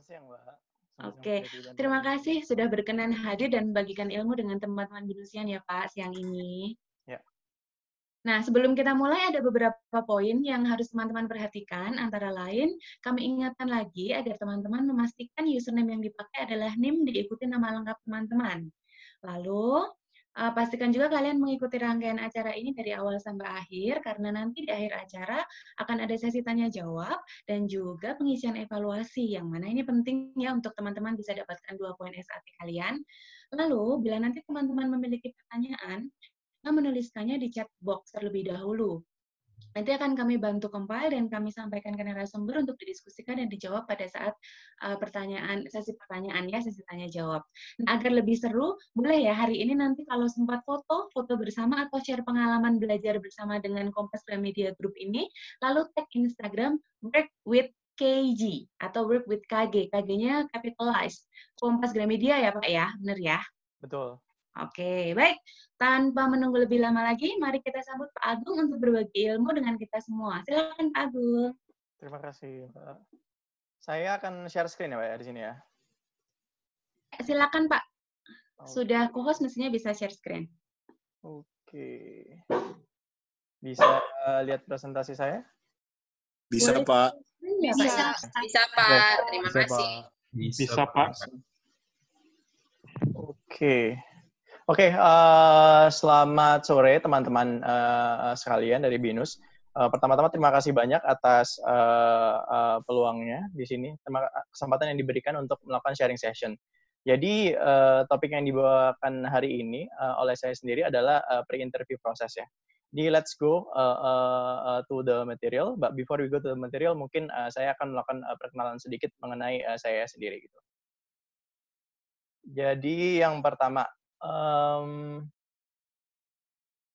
Selamat siang, Mbak. Oke, okay. terima kasih sudah berkenan hadir dan bagikan ilmu dengan teman-teman binusian ya Pak siang ini. Ya. Nah, sebelum kita mulai ada beberapa poin yang harus teman-teman perhatikan. Antara lain, kami ingatkan lagi agar teman-teman memastikan username yang dipakai adalah NIM diikuti nama lengkap teman-teman. Lalu, Uh, pastikan juga kalian mengikuti rangkaian acara ini dari awal sampai akhir karena nanti di akhir acara akan ada sesi tanya jawab dan juga pengisian evaluasi yang mana ini penting ya untuk teman-teman bisa dapatkan dua poin SAT kalian. Lalu bila nanti teman-teman memiliki pertanyaan, eh, menuliskannya di chat box terlebih dahulu. Nanti akan kami bantu compile dan kami sampaikan ke narasumber untuk didiskusikan dan dijawab pada saat uh, pertanyaan sesi pertanyaan ya, sesi tanya jawab. Nah, agar lebih seru, boleh ya hari ini nanti kalau sempat foto, foto bersama atau share pengalaman belajar bersama dengan Kompas Gramedia Group ini, lalu tag Instagram Work with KG atau Work with KG. KG-nya capitalized. Kompas Gramedia ya, Pak ya? Benar ya? Betul. Oke, baik. Tanpa menunggu lebih lama lagi, mari kita sambut Pak Agung untuk berbagi ilmu dengan kita semua. Silakan Pak Agung. Terima kasih. Pak. Saya akan share screen ya, Pak, ya, di sini ya. Silakan Pak. Okay. Sudah co-host mestinya bisa share screen. Oke. Bisa eh, lihat presentasi saya? Bisa, Boleh. Pak. Bisa, ya, bisa, bisa Pak. Terima kasih. Pak. Bisa, Pak. Oke. Oke, okay, uh, eh, selamat sore teman-teman uh, sekalian dari Binus. Uh, pertama-tama terima kasih banyak atas uh, uh, peluangnya di sini, kesempatan yang diberikan untuk melakukan sharing session. Jadi uh, topik yang dibawakan hari ini uh, oleh saya sendiri adalah uh, pre-interview proses ya. Jadi let's go uh, uh, to the material. But before we go to the material, mungkin uh, saya akan melakukan uh, perkenalan sedikit mengenai uh, saya sendiri gitu. Jadi yang pertama, um,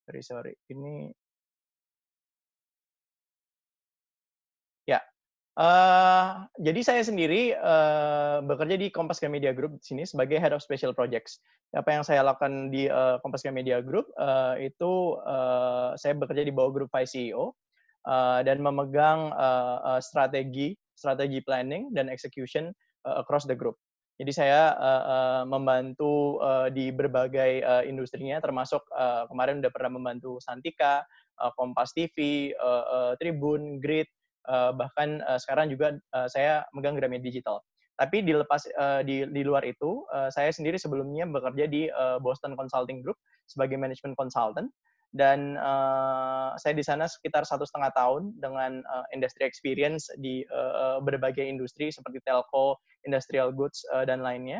sorry sorry ini ya uh, jadi saya sendiri uh, bekerja di Kompas Media Group di sini sebagai Head of Special Projects apa yang saya lakukan di uh, Kompas Media Group uh, itu uh, saya bekerja di bawah grup Vice CEO uh, dan memegang uh, strategi strategi planning dan execution uh, across the group jadi saya uh, uh, membantu uh, di berbagai uh, industrinya, termasuk uh, kemarin udah pernah membantu Santika, uh, Kompas TV, uh, uh, Tribun, Grid, uh, bahkan uh, sekarang juga uh, saya megang Gramedia Digital. Tapi dilepas uh, di, di luar itu, uh, saya sendiri sebelumnya bekerja di uh, Boston Consulting Group sebagai management consultant dan uh, saya di sana sekitar satu setengah tahun dengan uh, eh, industry experience di uh, berbagai industri seperti telco, industrial goods uh, dan lainnya.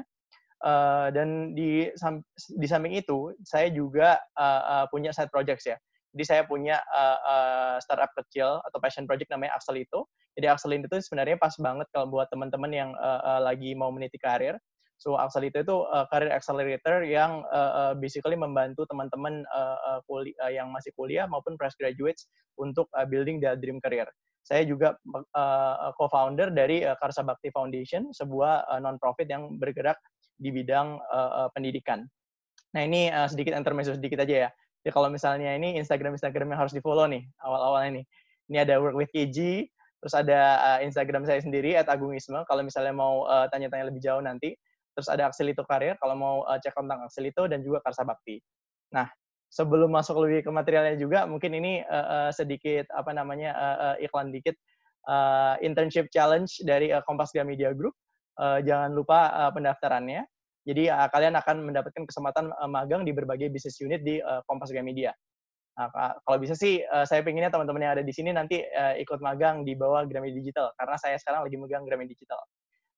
Uh, dan di di samping itu saya juga uh, uh, punya side projects ya. Jadi saya punya uh, uh, startup kecil atau passion project namanya Axel itu. Jadi Axel itu sebenarnya pas banget kalau buat teman-teman yang uh, uh, lagi mau meniti karir So accelerator itu uh, eh, career accelerator yang uh, basically membantu teman-teman uh, uh, yang masih kuliah maupun fresh graduates untuk uh, building their dream career. Saya juga uh, co-founder dari uh, Karsa Bakti Foundation, sebuah uh, non-profit yang bergerak di bidang uh, pendidikan. Nah ini uh, sedikit intermezzo sedikit aja ya. Jadi kalau misalnya ini Instagram Instagram yang harus di follow nih awal awalnya ini. Ini ada work with KG, terus ada uh, Instagram saya sendiri at @agungisme. Kalau misalnya mau tanya-tanya uh, tanya -tanya lebih jauh nanti, terus ada Akselito Karir kalau mau uh, cek tentang Akselito dan juga Karsa Bakti. Nah, sebelum masuk lebih ke materialnya juga, mungkin ini uh, uh, sedikit apa namanya uh, uh, iklan dikit uh, internship challenge dari uh, Kompas Media Group. Uh, jangan lupa uh, pendaftarannya. Jadi uh, kalian akan mendapatkan kesempatan uh, magang di berbagai bisnis unit di uh, Kompas Media. Nah, kalau bisa sih saya pengennya teman-teman yang ada di sini nanti ikut magang di bawah Gramedia Digital karena saya sekarang lagi megang Gramedia Digital.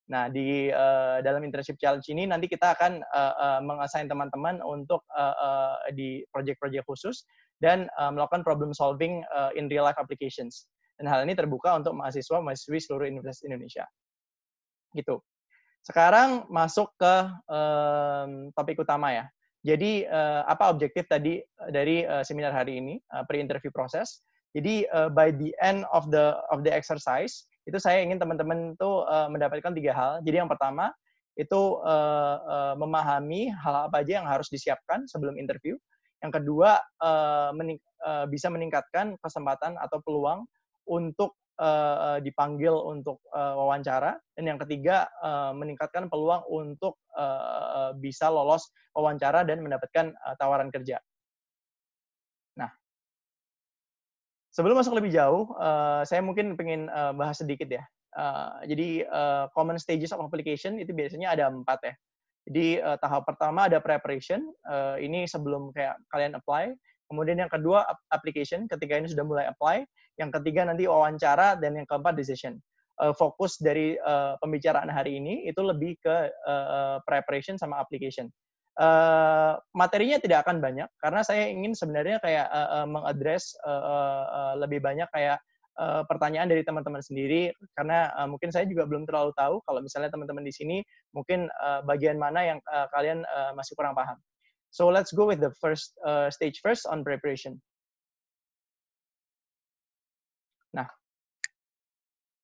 Nah, di uh, dalam internship challenge ini nanti kita akan uh, uh, mengassign teman-teman untuk uh, uh, di project-project khusus dan uh, melakukan problem solving uh, in real life applications. Dan hal ini terbuka untuk mahasiswa mahasiswi seluruh Universitas Indonesia. Gitu. Sekarang masuk ke um, topik utama ya. Jadi uh, apa objektif tadi dari uh, seminar hari ini uh, pre-interview proses? Jadi uh, by the end of the of the exercise itu saya ingin teman-teman tuh uh, mendapatkan tiga hal. Jadi yang pertama itu uh, uh, memahami hal apa aja yang harus disiapkan sebelum interview. Yang kedua uh, mening uh, bisa meningkatkan kesempatan atau peluang untuk uh, dipanggil untuk uh, wawancara. Dan yang ketiga uh, meningkatkan peluang untuk uh, bisa lolos wawancara dan mendapatkan uh, tawaran kerja. Sebelum masuk lebih jauh, uh, saya mungkin ingin uh, eh, bahas sedikit ya. Uh, jadi uh, common stages of application itu biasanya ada empat ya. Jadi uh, tahap pertama ada preparation, uh, ini sebelum kayak kalian apply. Kemudian yang kedua application, ketika ini sudah mulai apply. Yang ketiga nanti wawancara dan yang keempat decision. Uh, fokus dari uh, pembicaraan hari ini itu lebih ke uh, preparation sama application. Uh, materinya tidak akan banyak karena saya ingin sebenarnya kayak uh, uh, mengadres uh, uh, uh, lebih banyak kayak uh, pertanyaan dari teman-teman sendiri karena uh, mungkin saya juga belum terlalu tahu kalau misalnya teman-teman di sini mungkin uh, bagian mana yang uh, kalian uh, masih kurang paham. So let's go with the first uh, stage first on preparation. Nah,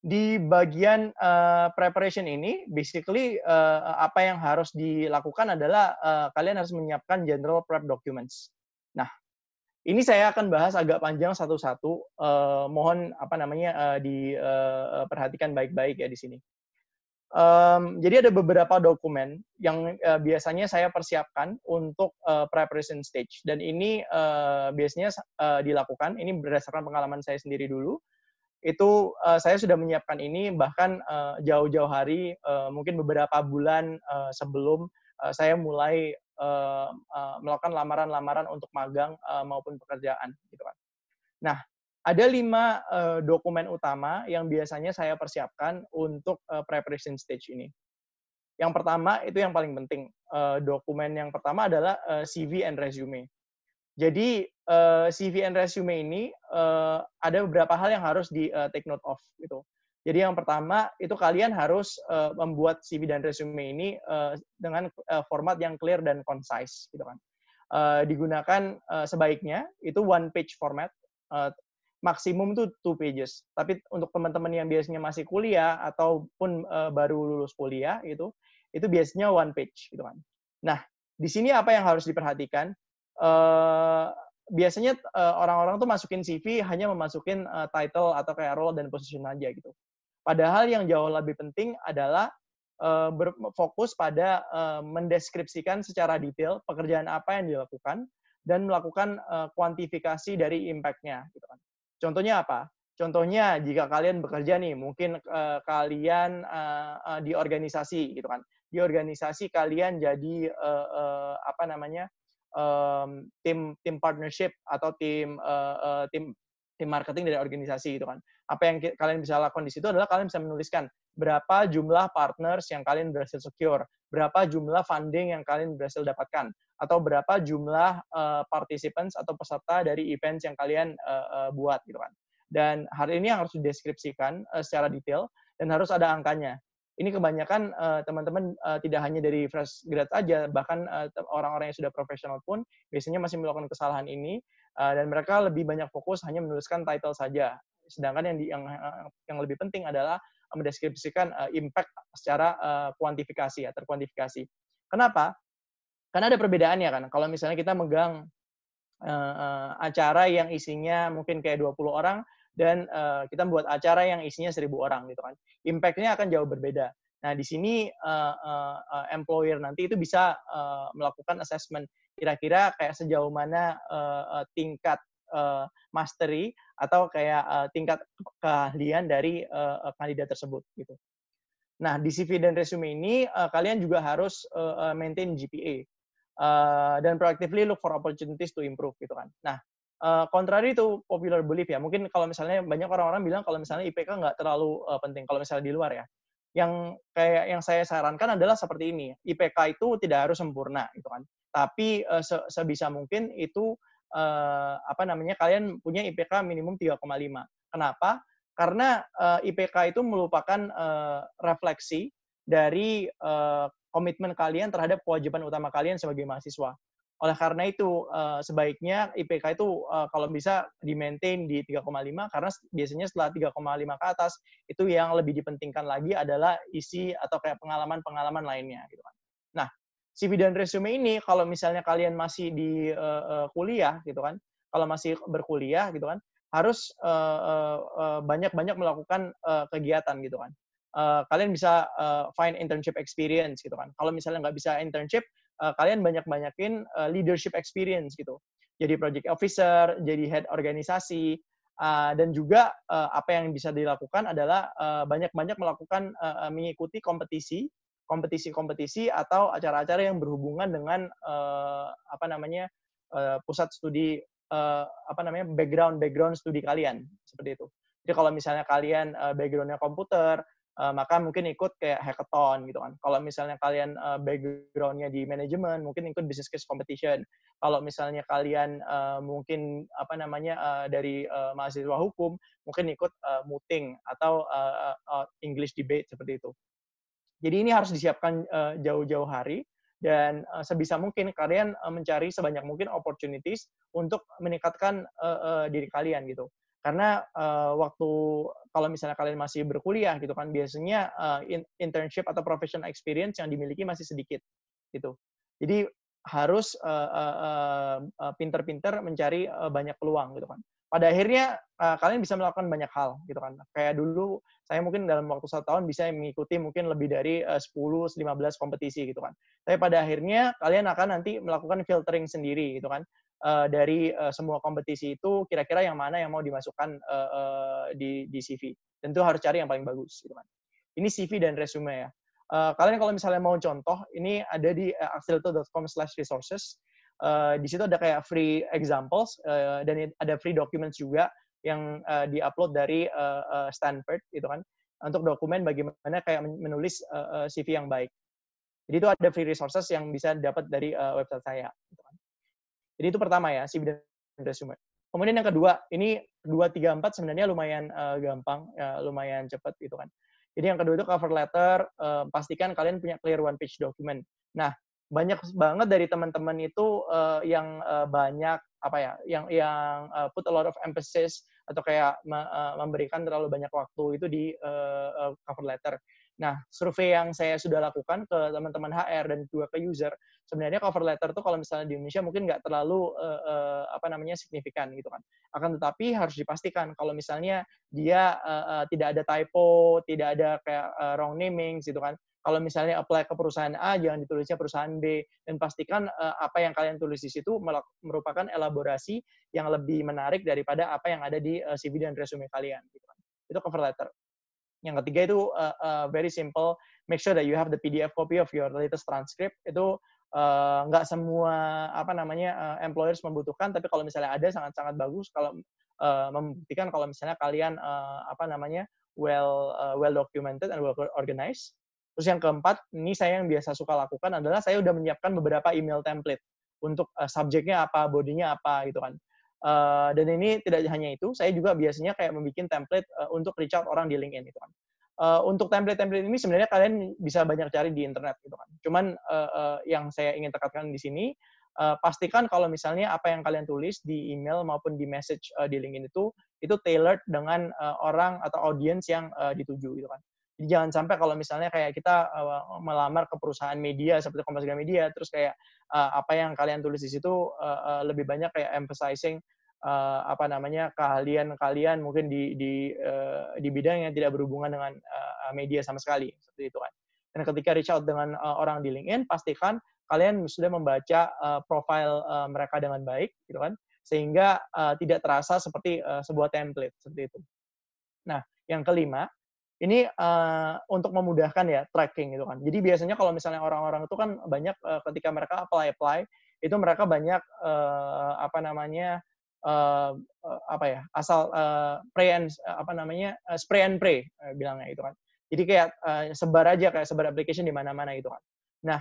di bagian uh, preparation ini, basically uh, apa yang harus dilakukan adalah uh, kalian harus menyiapkan general prep documents. Nah, ini saya akan bahas agak panjang satu-satu. Uh, mohon apa namanya uh, diperhatikan uh, baik-baik ya di sini. Um, jadi ada beberapa dokumen yang uh, biasanya saya persiapkan untuk uh, preparation stage dan ini uh, biasanya uh, dilakukan. Ini berdasarkan pengalaman saya sendiri dulu itu uh, saya sudah menyiapkan ini bahkan eh, jauh-jauh hari uh, mungkin beberapa bulan uh, sebelum uh, saya mulai uh, uh, melakukan lamaran-lamaran untuk magang uh, maupun pekerjaan gitu kan. Nah ada lima uh, dokumen utama yang biasanya saya persiapkan untuk uh, preparation stage ini. Yang pertama itu yang paling penting uh, dokumen yang pertama adalah uh, CV and resume. Jadi uh, eh, CV and resume ini uh, ada beberapa hal yang harus di uh, take note of gitu. Jadi yang pertama itu kalian harus uh, membuat CV dan resume ini uh, dengan uh, format yang clear dan concise gitu kan. Uh, digunakan uh, sebaiknya itu one page format uh, maksimum itu two pages. Tapi untuk teman-teman yang biasanya masih kuliah ataupun uh, baru lulus kuliah itu itu biasanya one page gitu kan. Nah, di sini apa yang harus diperhatikan? Uh, biasanya orang eh, orang-orang tuh masukin CV hanya memasukin uh, title atau kayak role dan position aja gitu. Padahal yang jauh lebih penting adalah uh, eh, berfokus pada uh, mendeskripsikan secara detail pekerjaan apa yang dilakukan dan melakukan uh, kuantifikasi dari impact-nya gitu kan. Contohnya apa? Contohnya jika kalian bekerja nih, mungkin uh, kalian uh, uh, di organisasi gitu kan. Di organisasi kalian jadi uh, uh, apa namanya? um, tim tim partnership atau tim uh, uh, tim tim marketing dari organisasi gitu kan. Apa yang kalian bisa lakukan di situ adalah kalian bisa menuliskan berapa jumlah partners yang kalian berhasil secure, berapa jumlah funding yang kalian berhasil dapatkan, atau berapa jumlah uh, participants atau peserta dari events yang kalian uh, uh, buat gitu kan. Dan hari ini yang harus dideskripsikan uh, secara detail dan harus ada angkanya ini kebanyakan eh, teman-teman uh, uh, tidak hanya dari fresh grad aja, bahkan eh, orang-orang yang sudah profesional pun biasanya masih melakukan kesalahan ini uh, dan mereka lebih banyak fokus hanya menuliskan title saja. Sedangkan yang di, yang yang lebih penting adalah mendeskripsikan uh, impact secara uh, kuantifikasi ya, terkuantifikasi. Kenapa? Karena ada perbedaannya kan. Kalau misalnya kita megang uh, uh, acara yang isinya mungkin kayak 20 orang dan uh, kita membuat acara yang isinya seribu orang gitu kan. Impactnya akan jauh berbeda. Nah di sini uh, uh, employer nanti itu bisa uh, melakukan assessment kira-kira kayak sejauh mana uh, tingkat uh, mastery atau kayak uh, tingkat keahlian dari uh, kandidat tersebut gitu. Nah di CV dan resume ini uh, kalian juga harus uh, maintain GPA. Uh, dan proactively look for opportunities to improve gitu kan. Nah, uh, contrary to popular belief ya. Mungkin kalau misalnya banyak orang-orang bilang kalau misalnya IPK nggak terlalu uh, penting kalau misalnya di luar ya. Yang kayak yang saya sarankan adalah seperti ini. IPK itu tidak harus sempurna gitu kan. Tapi uh, se sebisa mungkin itu uh, apa namanya kalian punya IPK minimum 3,5. Kenapa? Karena uh, IPK itu merupakan uh, refleksi dari uh, komitmen kalian terhadap kewajiban utama kalian sebagai mahasiswa. Oleh karena itu, eh, sebaiknya IPK itu eh, kalau bisa di-maintain di 3,5 karena biasanya setelah 3,5 ke atas itu yang lebih dipentingkan lagi adalah isi atau kayak pengalaman-pengalaman lainnya gitu kan. Nah, CV dan resume ini kalau misalnya kalian masih di eh, kuliah gitu kan, kalau masih berkuliah gitu kan, harus banyak-banyak melakukan kegiatan gitu kan. kalian bisa find internship experience gitu kan. Kalau misalnya nggak bisa internship, Eh, kalian banyak-banyakin uh, leadership experience gitu. Jadi project officer, jadi head organisasi, uh, dan juga uh, apa yang bisa dilakukan adalah banyak banyak-banyak melakukan uh, mengikuti kompetisi, kompetisi-kompetisi atau acara-acara yang berhubungan dengan uh, apa namanya uh, pusat studi uh, apa namanya background background studi kalian seperti itu. Jadi kalau misalnya kalian uh, backgroundnya komputer, Eh, maka mungkin ikut kayak hackathon gitu kan. Kalau misalnya kalian uh, backgroundnya di manajemen, mungkin ikut business case competition. Kalau misalnya kalian uh, mungkin apa namanya uh, dari uh, mahasiswa hukum, mungkin ikut uh, meeting atau uh, uh, English debate seperti itu. Jadi ini harus disiapkan jauh-jauh hari dan sebisa mungkin kalian mencari sebanyak mungkin opportunities untuk meningkatkan diri kalian gitu karena uh, waktu kalau misalnya kalian masih berkuliah gitu kan biasanya uh, internship atau professional experience yang dimiliki masih sedikit gitu jadi harus eh, pinter-pinter uh, uh, uh, pinter -pinter mencari uh, banyak peluang gitu kan pada akhirnya uh, kalian bisa melakukan banyak hal gitu kan kayak dulu saya mungkin dalam waktu satu tahun bisa mengikuti mungkin lebih dari uh, 10-15 kompetisi gitu kan tapi pada akhirnya kalian akan nanti melakukan filtering sendiri gitu kan uh, dari uh, semua kompetisi itu kira-kira yang mana yang mau dimasukkan uh, uh, di, di CV. Tentu harus cari yang paling bagus. Gitu kan. Ini CV dan resume ya. Uh, kalian kalau misalnya mau contoh, ini ada di uh, slash resources. Uh, di situ ada kayak free examples uh, dan ada free documents juga yang uh, diupload dari uh, Stanford gitu kan untuk dokumen bagaimana kayak menulis CV yang baik. Jadi itu ada free resources yang bisa dapat dari uh, website saya. Gitu. Jadi itu pertama ya, CV dan resume. Kemudian yang kedua, ini 2, 3, 4 sebenarnya lumayan uh, gampang, ya, lumayan cepat gitu kan. Jadi yang kedua itu cover letter, uh, pastikan kalian punya clear one page document. Nah, banyak banget dari teman-teman itu uh, yang uh, banyak apa ya, yang yang uh, put a lot of emphasis atau kayak me, uh, memberikan terlalu banyak waktu itu di uh, cover letter. Nah, survei yang saya sudah lakukan ke teman-teman HR dan juga ke user, sebenarnya cover letter tuh kalau misalnya di Indonesia mungkin nggak terlalu uh, uh, apa namanya signifikan gitu kan. Akan tetapi harus dipastikan kalau misalnya dia uh, uh, tidak ada typo, tidak ada kayak uh, wrong naming gitu kan. Kalau misalnya apply ke perusahaan A, jangan ditulisnya perusahaan B dan pastikan uh, apa yang kalian tulis di situ merupakan elaborasi yang lebih menarik daripada apa yang ada di uh, CV dan resume kalian gitu kan. Itu cover letter. Yang ketiga itu uh, uh, very simple, make sure that you have the PDF copy of your latest transcript. Itu eh, nggak uh, semua apa namanya uh, employers membutuhkan, tapi kalau misalnya ada sangat-sangat bagus kalau uh, membuktikan kalau misalnya kalian uh, apa namanya well uh, well documented and well organized. Terus yang keempat, ini saya yang biasa suka lakukan adalah saya udah menyiapkan beberapa email template untuk uh, subjeknya apa, bodinya apa gitu kan. Eh, dan ini tidak hanya itu, saya juga biasanya kayak membuat template uh, untuk reach out orang di LinkedIn itu kan. Uh, untuk template-template ini sebenarnya kalian bisa banyak cari di internet gitu kan. Cuman uh, uh, yang saya ingin tekankan di sini uh, pastikan kalau misalnya apa yang kalian tulis di email maupun di message uh, di LinkedIn itu itu tailored dengan uh, orang atau audience yang uh, dituju gitu kan. Jadi jangan sampai kalau misalnya kayak kita eh, melamar ke perusahaan media seperti Kompas Media, terus kayak eh, apa yang kalian tulis di situ eh, lebih banyak kayak emphasizing apa namanya keahlian kalian mungkin di di di bidang yang tidak berhubungan dengan media sama sekali seperti itu kan. Dan ketika reach out dengan orang di LinkedIn, pastikan kalian sudah membaca uh, profil mereka dengan baik, gitu kan, sehingga tidak terasa seperti sebuah template seperti itu. Nah, yang kelima, ini uh, untuk memudahkan ya tracking gitu kan. Jadi biasanya kalau misalnya orang-orang itu kan banyak uh, ketika mereka apply apply itu mereka banyak uh, apa namanya uh, apa ya asal uh, pray and uh, apa namanya uh, spray and pray uh, bilangnya itu kan. Jadi kayak uh, sebar aja kayak sebar application di mana-mana gitu kan. Nah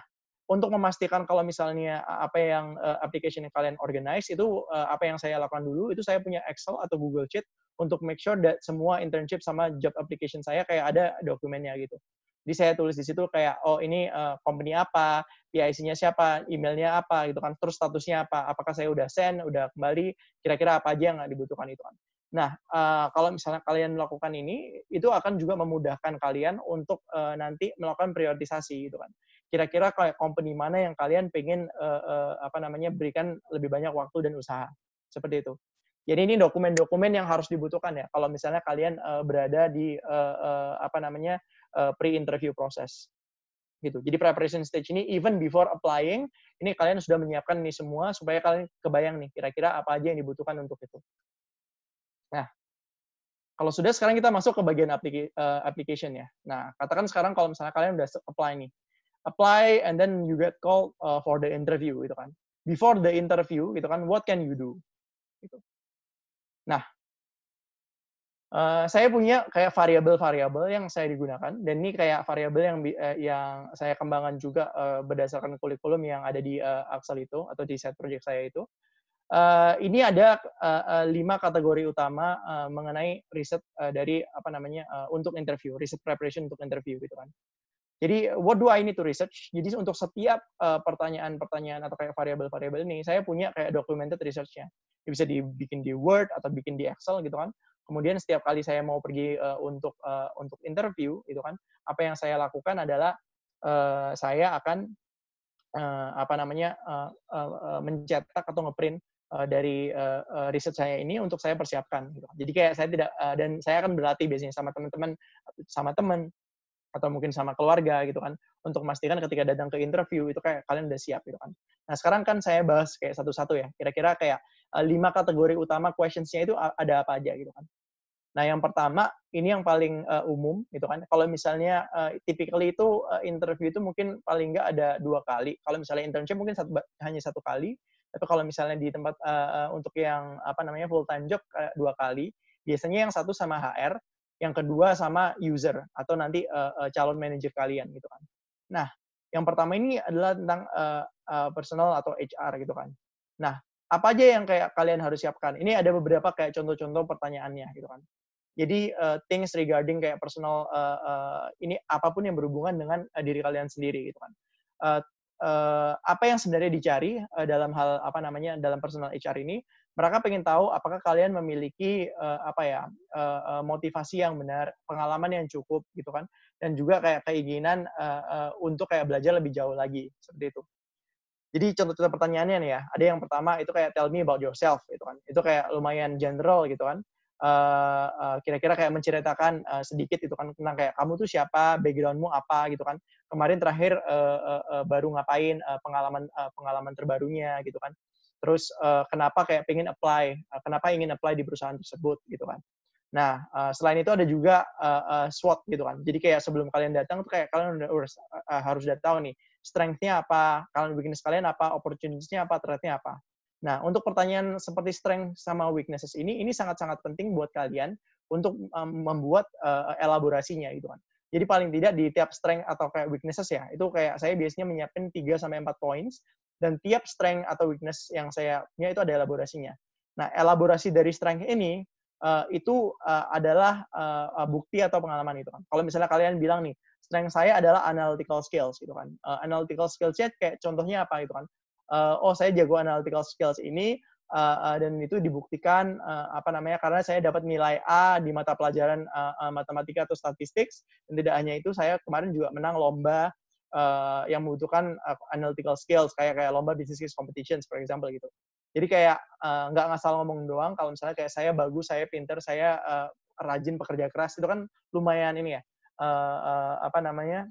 untuk memastikan kalau misalnya eh, apa yang uh, application yang kalian organize itu uh, apa yang saya lakukan dulu itu saya punya Excel atau Google Sheet untuk make sure that semua internship sama job application saya kayak ada dokumennya gitu. Jadi saya tulis di situ kayak oh ini uh, company apa, PIC-nya siapa, emailnya apa gitu kan, terus statusnya apa, apakah saya udah send, udah kembali, kira-kira apa aja yang dibutuhkan itu kan. Nah, uh, kalau misalnya kalian melakukan ini, itu akan juga memudahkan kalian untuk uh, nanti melakukan prioritisasi gitu kan kira-kira kayak company mana yang kalian pengen uh, eh, uh, eh, apa namanya berikan lebih banyak waktu dan usaha seperti itu. Jadi ini dokumen-dokumen yang harus dibutuhkan ya kalau misalnya kalian uh, berada di uh, uh, apa namanya uh, pre-interview proses gitu. Jadi preparation stage ini even before applying ini kalian sudah menyiapkan ini semua supaya kalian kebayang nih kira-kira apa aja yang dibutuhkan untuk itu. Nah, kalau sudah sekarang kita masuk ke bagian application ya. Nah, katakan sekarang kalau misalnya kalian sudah apply nih apply and then you get called uh, for the interview gitu kan before the interview gitu kan what can you do gitu nah uh, saya punya kayak variabel-variabel yang saya digunakan dan ini kayak variabel yang uh, yang saya kembangkan juga uh, berdasarkan kurikulum yang ada di uh, Axel itu atau di set project saya itu uh, ini ada uh, uh, lima kategori utama uh, mengenai riset uh, dari apa namanya uh, untuk interview riset preparation untuk interview gitu kan jadi what do I need to research? Jadi untuk setiap eh, pertanyaan-pertanyaan uh, atau kayak variabel-variabel ini, saya punya kayak documented research-nya. Bisa dibikin di Word atau bikin di Excel gitu kan. Kemudian setiap kali saya mau pergi uh, untuk uh, untuk interview gitu kan, apa yang saya lakukan adalah uh, saya akan uh, apa namanya uh, uh, mencetak atau ngeprint uh, dari uh, uh, riset saya ini untuk saya persiapkan gitu. Kan. Jadi kayak saya tidak uh, dan saya akan berlatih biasanya sama teman-teman sama teman atau mungkin sama keluarga gitu kan untuk memastikan ketika datang ke interview itu kayak kalian udah siap gitu kan. Nah sekarang kan saya bahas kayak satu-satu ya kira-kira kayak eh, lima kategori utama questionsnya itu ada apa aja gitu kan. Nah yang pertama ini yang paling uh, umum gitu kan. Kalau misalnya uh, typically itu uh, interview itu mungkin paling nggak ada dua kali. Kalau misalnya internship mungkin satu, hanya satu kali. Tapi kalau misalnya di tempat uh, untuk yang apa namanya full time job uh, dua kali. Biasanya yang satu sama HR, yang kedua sama user atau nanti uh, uh, calon manajer kalian gitu kan. Nah, yang pertama ini adalah tentang uh, uh, personal atau HR gitu kan. Nah, apa aja yang kayak kalian harus siapkan? Ini ada beberapa kayak contoh-contoh pertanyaannya gitu kan. Jadi uh, things regarding kayak personal uh, uh, ini apapun yang berhubungan dengan uh, diri kalian sendiri gitu kan. Uh, uh, apa yang sebenarnya dicari uh, dalam hal apa namanya dalam personal HR ini mereka pengen tahu apakah kalian memiliki uh, apa ya uh, motivasi yang benar, pengalaman yang cukup gitu kan, dan juga kayak keinginan uh, uh, untuk kayak belajar lebih jauh lagi seperti itu. Jadi contoh-contoh pertanyaannya nih ya, ada yang pertama itu kayak tell me about yourself gitu kan, itu kayak lumayan general gitu kan, kira-kira uh, uh, kayak menceritakan uh, sedikit itu kan tentang kayak kamu tuh siapa, backgroundmu apa gitu kan, kemarin terakhir uh, uh, uh, baru ngapain uh, pengalaman uh, pengalaman terbarunya gitu kan, terus uh, kenapa kayak pengen apply, uh, kenapa ingin apply di perusahaan tersebut gitu kan. Nah, uh, selain itu ada juga uh, uh, SWOT gitu kan. Jadi kayak sebelum kalian datang tuh kayak kalian udah, uh, harus udah tahu nih strength-nya apa, kalian weakness kalian apa, opportunities-nya apa, threat-nya apa. Nah, untuk pertanyaan seperti strength sama weaknesses ini, ini sangat-sangat penting buat kalian untuk um, membuat uh, elaborasinya gitu kan. Jadi paling tidak di tiap strength atau kayak weaknesses ya, itu kayak saya biasanya menyiapkan 3 sampai 4 points dan tiap strength atau weakness yang saya punya itu ada elaborasinya. Nah, elaborasi dari strength ini uh, itu uh, adalah uh, bukti atau pengalaman itu kan. Kalau misalnya kalian bilang nih, strength saya adalah analytical skills gitu kan. Uh, analytical skills kayak contohnya apa gitu kan. Uh, oh, saya jago analytical skills ini uh, uh, dan itu dibuktikan uh, apa namanya karena saya dapat nilai A di mata pelajaran uh, uh, matematika atau statistik dan tidak hanya itu saya kemarin juga menang lomba uh, yang membutuhkan uh, analytical skills kayak kayak lomba business case competitions for example gitu. Jadi kayak eh, nggak uh, ngasal ngomong doang kalau misalnya kayak saya bagus, saya pinter, saya uh, rajin pekerja keras itu kan lumayan ini ya. Uh, uh, apa namanya?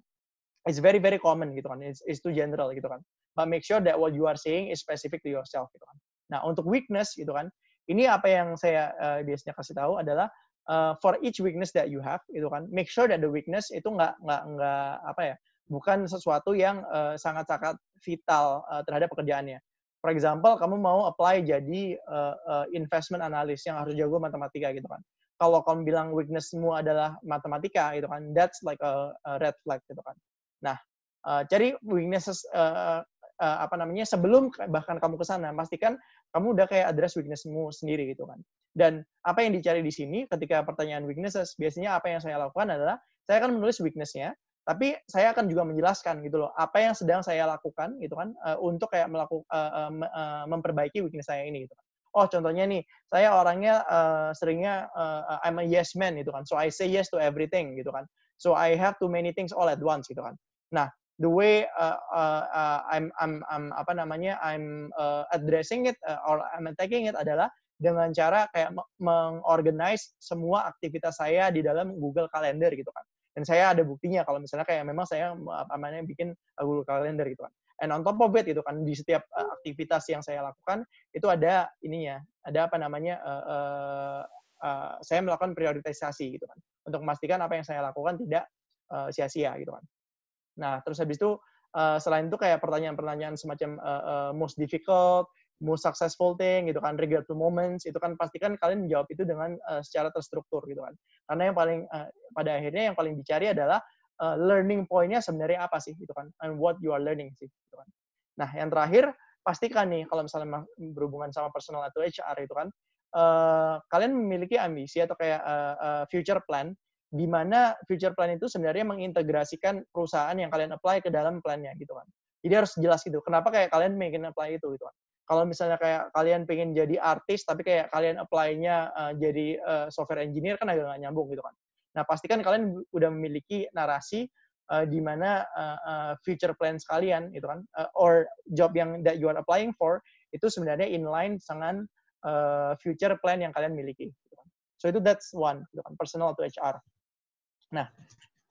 It's very very common gitu kan. It's, it's too general gitu kan. But make sure that what you are saying is specific to yourself gitu kan. Nah, untuk weakness gitu kan. Ini apa yang saya uh, biasanya kasih tahu adalah uh, for each weakness that you have gitu kan. Make sure that the weakness itu nggak nggak nggak apa ya? bukan sesuatu yang eh, sangat-sangat vital uh, terhadap pekerjaannya. For example, kamu mau apply jadi uh, uh, investment analyst yang harus jago matematika gitu kan. Kalau kamu bilang weakness semua adalah matematika gitu kan, that's like a, a red flag gitu kan. Nah, uh, cari weaknesses uh, uh, apa namanya sebelum bahkan kamu ke sana, pastikan kamu udah kayak address weaknessmu sendiri gitu kan. Dan apa yang dicari di sini ketika pertanyaan weaknesses, biasanya apa yang saya lakukan adalah saya akan menulis weaknessnya, tapi saya akan juga menjelaskan gitu loh apa yang sedang saya lakukan gitu kan uh, untuk kayak melakukan uh, eh, uh, eh, memperbaiki weakness saya ini gitu kan. Oh contohnya nih saya orangnya uh, seringnya uh, I'm a yes man gitu kan so I say yes to everything gitu kan so I have too many things all at once gitu kan. Nah the way uh, uh, uh, I'm, I'm, I'm apa namanya I'm uh, addressing it uh, or I'm attacking it adalah dengan cara kayak mengorganize semua aktivitas saya di dalam Google Calendar gitu kan. Dan saya ada buktinya kalau misalnya kayak memang saya apa namanya bikin uh, Google Calendar gitu kan. And on top of it itu kan di setiap uh, aktivitas yang saya lakukan itu ada ininya, ada apa namanya uh, uh, uh, saya melakukan prioritisasi gitu kan untuk memastikan apa yang saya lakukan tidak uh, sia-sia uh, gitu kan. Nah terus habis itu uh, selain itu kayak pertanyaan-pertanyaan semacam uh, uh, most difficult most successful thing gitu kan regretful moments itu kan pastikan kalian menjawab itu dengan uh, secara terstruktur gitu kan karena yang paling uh, pada akhirnya yang paling dicari adalah uh, learning pointnya sebenarnya apa sih gitu kan and what you are learning sih gitu kan nah yang terakhir pastikan nih kalau misalnya berhubungan sama personal atau HR itu kan uh, kalian memiliki ambisi atau kayak uh, uh, future plan di mana future plan itu sebenarnya mengintegrasikan perusahaan yang kalian apply ke dalam plannya gitu kan jadi harus jelas gitu kenapa kayak kalian mungkin apply itu gitu kan kalau misalnya kayak kalian pengen jadi artis tapi kayak kalian apply-nya uh, jadi uh, software engineer kan agak nggak nyambung gitu kan. Nah, pastikan kalian udah memiliki narasi uh, di mana uh, uh, future plans kalian gitu kan uh, or job yang that you are applying for itu sebenarnya inline dengan uh, future plan yang kalian miliki gitu kan. So itu that's one gitu kan personal to HR. Nah,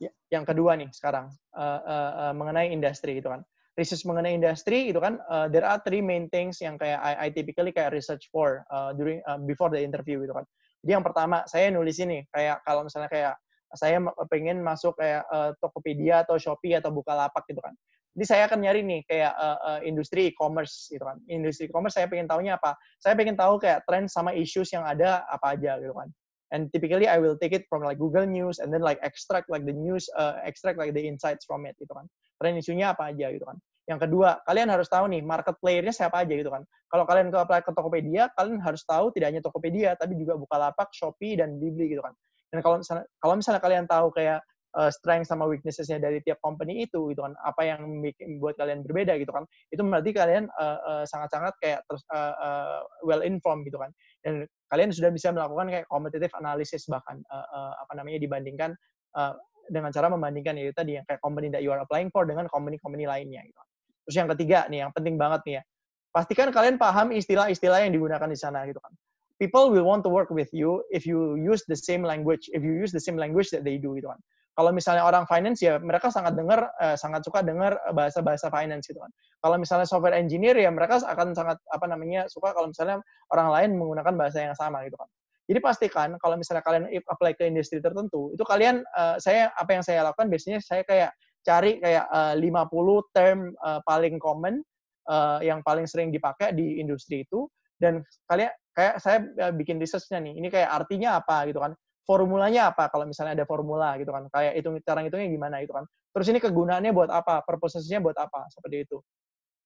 ya, yang kedua nih sekarang uh, uh, uh, mengenai industri gitu kan research mengenai industri itu kan uh, there are three main things yang kayak I, I typically kayak research for uh, during uh, before the interview gitu kan. Jadi yang pertama saya nulis ini kayak kalau misalnya kayak saya pengen masuk kayak uh, Tokopedia atau Shopee atau Bukalapak gitu kan. Jadi saya akan nyari nih kayak uh, uh, industri e-commerce gitu kan. Industri e-commerce saya pengen tahunya apa? Saya pengen tahu kayak trend sama issues yang ada apa aja gitu kan. And typically I will take it from like Google News and then like extract like the news, uh, extract like the insights from it gitu kan. Tren isunya apa aja gitu kan. Yang kedua, kalian harus tahu nih market player-nya siapa aja gitu kan. Kalau kalian ke apply ke Tokopedia, kalian harus tahu tidak hanya Tokopedia tapi juga Bukalapak, Shopee dan Blibli gitu kan. Dan kalau misalnya kalau misalnya kalian tahu kayak uh, strength sama weaknesses-nya dari tiap company itu gitu kan apa yang membuat kalian berbeda gitu kan itu berarti kalian uh, uh, sangat-sangat kayak terus uh, uh, well informed gitu kan dan kalian sudah bisa melakukan kayak competitive analysis bahkan uh, uh, apa namanya dibandingkan uh, dengan cara membandingkan ya tadi yang kayak company that you are applying for dengan company-company lainnya gitu kan. Terus yang ketiga nih, yang penting banget nih ya. Pastikan kalian paham istilah-istilah yang digunakan di sana gitu kan. People will want to work with you if you use the same language, if you use the same language that they do gitu kan. Kalau misalnya orang finance ya mereka sangat dengar, uh, eh, sangat suka dengar bahasa-bahasa finance gitu kan. Kalau misalnya software engineer ya mereka akan sangat apa namanya suka kalau misalnya orang lain menggunakan bahasa yang sama gitu kan. Jadi pastikan kalau misalnya kalian apply ke industri tertentu, itu kalian uh, saya apa yang saya lakukan biasanya saya kayak cari kayak eh, uh, 50 term uh, paling common uh, yang paling sering dipakai di industri itu dan kalian kayak saya bikin researchnya nih ini kayak artinya apa gitu kan formulanya apa kalau misalnya ada formula gitu kan kayak hitung cara hitungnya gimana gitu kan terus ini kegunaannya buat apa purposesnya buat apa seperti itu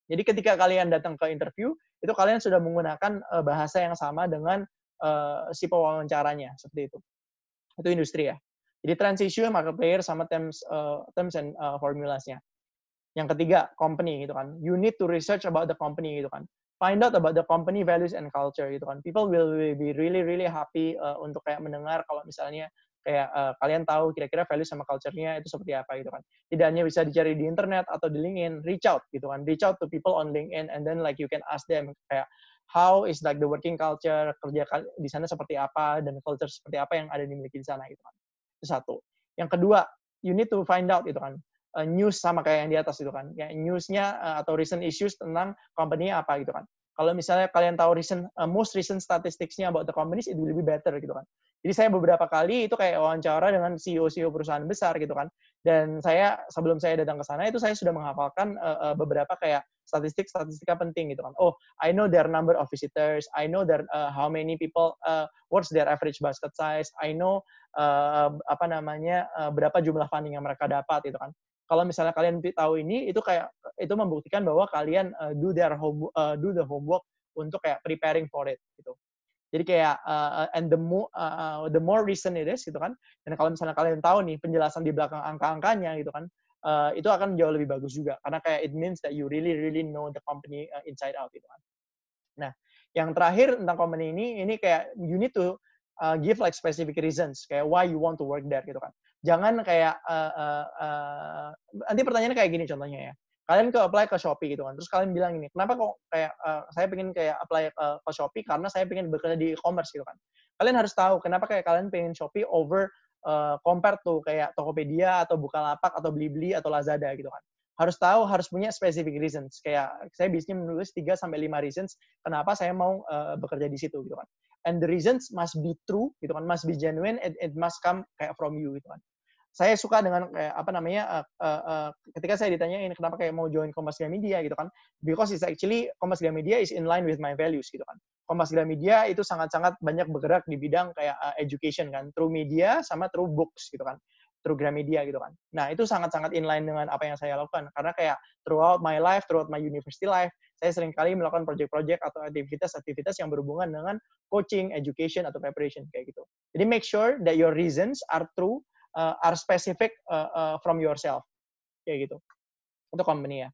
jadi ketika kalian datang ke interview itu kalian sudah menggunakan bahasa yang sama dengan uh, si pewawancaranya seperti itu itu industri ya jadi transition, market player, sama terms uh, terms and uh, formulasnya. Yang ketiga, company gitu kan. You need to research about the company gitu kan. Find out about the company values and culture gitu kan. People will, be really really happy uh, untuk kayak mendengar kalau misalnya kayak uh, kalian tahu kira-kira values sama culture-nya itu seperti apa gitu kan. Tidak hanya bisa dicari di internet atau di LinkedIn, reach out gitu kan. Reach out to people on LinkedIn and then like you can ask them kayak how is like the working culture kerja di sana seperti apa dan culture seperti apa yang ada dimiliki di sana gitu kan. Itu satu. Yang kedua, you need to find out itu kan eh, news sama kayak yang di atas itu kan. Kayak newsnya eh, atau recent issues tentang company apa gitu kan. Kalau misalnya kalian tahu recent eh, most recent statistiknya about the companies itu lebih better gitu kan. Jadi saya beberapa kali itu kayak wawancara dengan CEO CEO perusahaan besar gitu kan. Dan saya sebelum saya datang ke sana itu saya sudah menghafalkan uh, uh, beberapa kayak statistik-statistika penting gitu kan. Oh, I know their number of visitors, I know their uh, how many people, uh, what's their average basket size, I know uh, apa namanya uh, berapa jumlah funding yang mereka dapat gitu kan. Kalau misalnya kalian tahu ini, itu kayak itu membuktikan bahwa kalian uh, do their home, uh, do the homework untuk kayak preparing for it gitu. Jadi kayak uh, and the more uh, eh, the more recent it is gitu kan. Dan kalau misalnya kalian tahu nih penjelasan di belakang angka-angkanya gitu kan, uh, itu akan jauh lebih bagus juga karena kayak it means that you really really know the company uh, inside out gitu kan. Nah, yang terakhir tentang company ini ini kayak you need to uh, give like specific reasons kayak why you want to work there gitu kan jangan kayak uh, uh, uh, nanti pertanyaannya kayak gini contohnya ya kalian ke apply ke Shopee gitu kan. Terus kalian bilang ini, kenapa kok kayak uh, saya pengen kayak apply uh, ke Shopee karena saya pengen bekerja di e-commerce gitu kan. Kalian harus tahu kenapa kayak kalian pengen Shopee over uh, compare tuh kayak Tokopedia atau Bukalapak atau Blibli atau Lazada gitu kan. Harus tahu, harus punya specific reasons. Kayak saya bisnis menulis 3 sampai 5 reasons kenapa saya mau uh, bekerja di situ gitu kan. And the reasons must be true gitu kan, must be genuine, it, it must come kayak from you gitu kan saya suka dengan eh, apa namanya uh, uh, uh, ketika saya ditanyain kenapa kayak mau join Kompas Media gitu kan because it's actually Kompas Media is in line with my values gitu kan Kompas Media itu sangat-sangat banyak bergerak di bidang kayak uh, education kan through media sama through books gitu kan through Gramedia gitu kan. Nah, itu sangat-sangat inline dengan apa yang saya lakukan. Karena kayak throughout my life, throughout my university life, saya sering kali melakukan project-project atau aktivitas-aktivitas yang berhubungan dengan coaching, education, atau preparation, kayak gitu. Jadi make sure that your reasons are true uh, are specific uh, uh, from yourself kayak gitu untuk company ya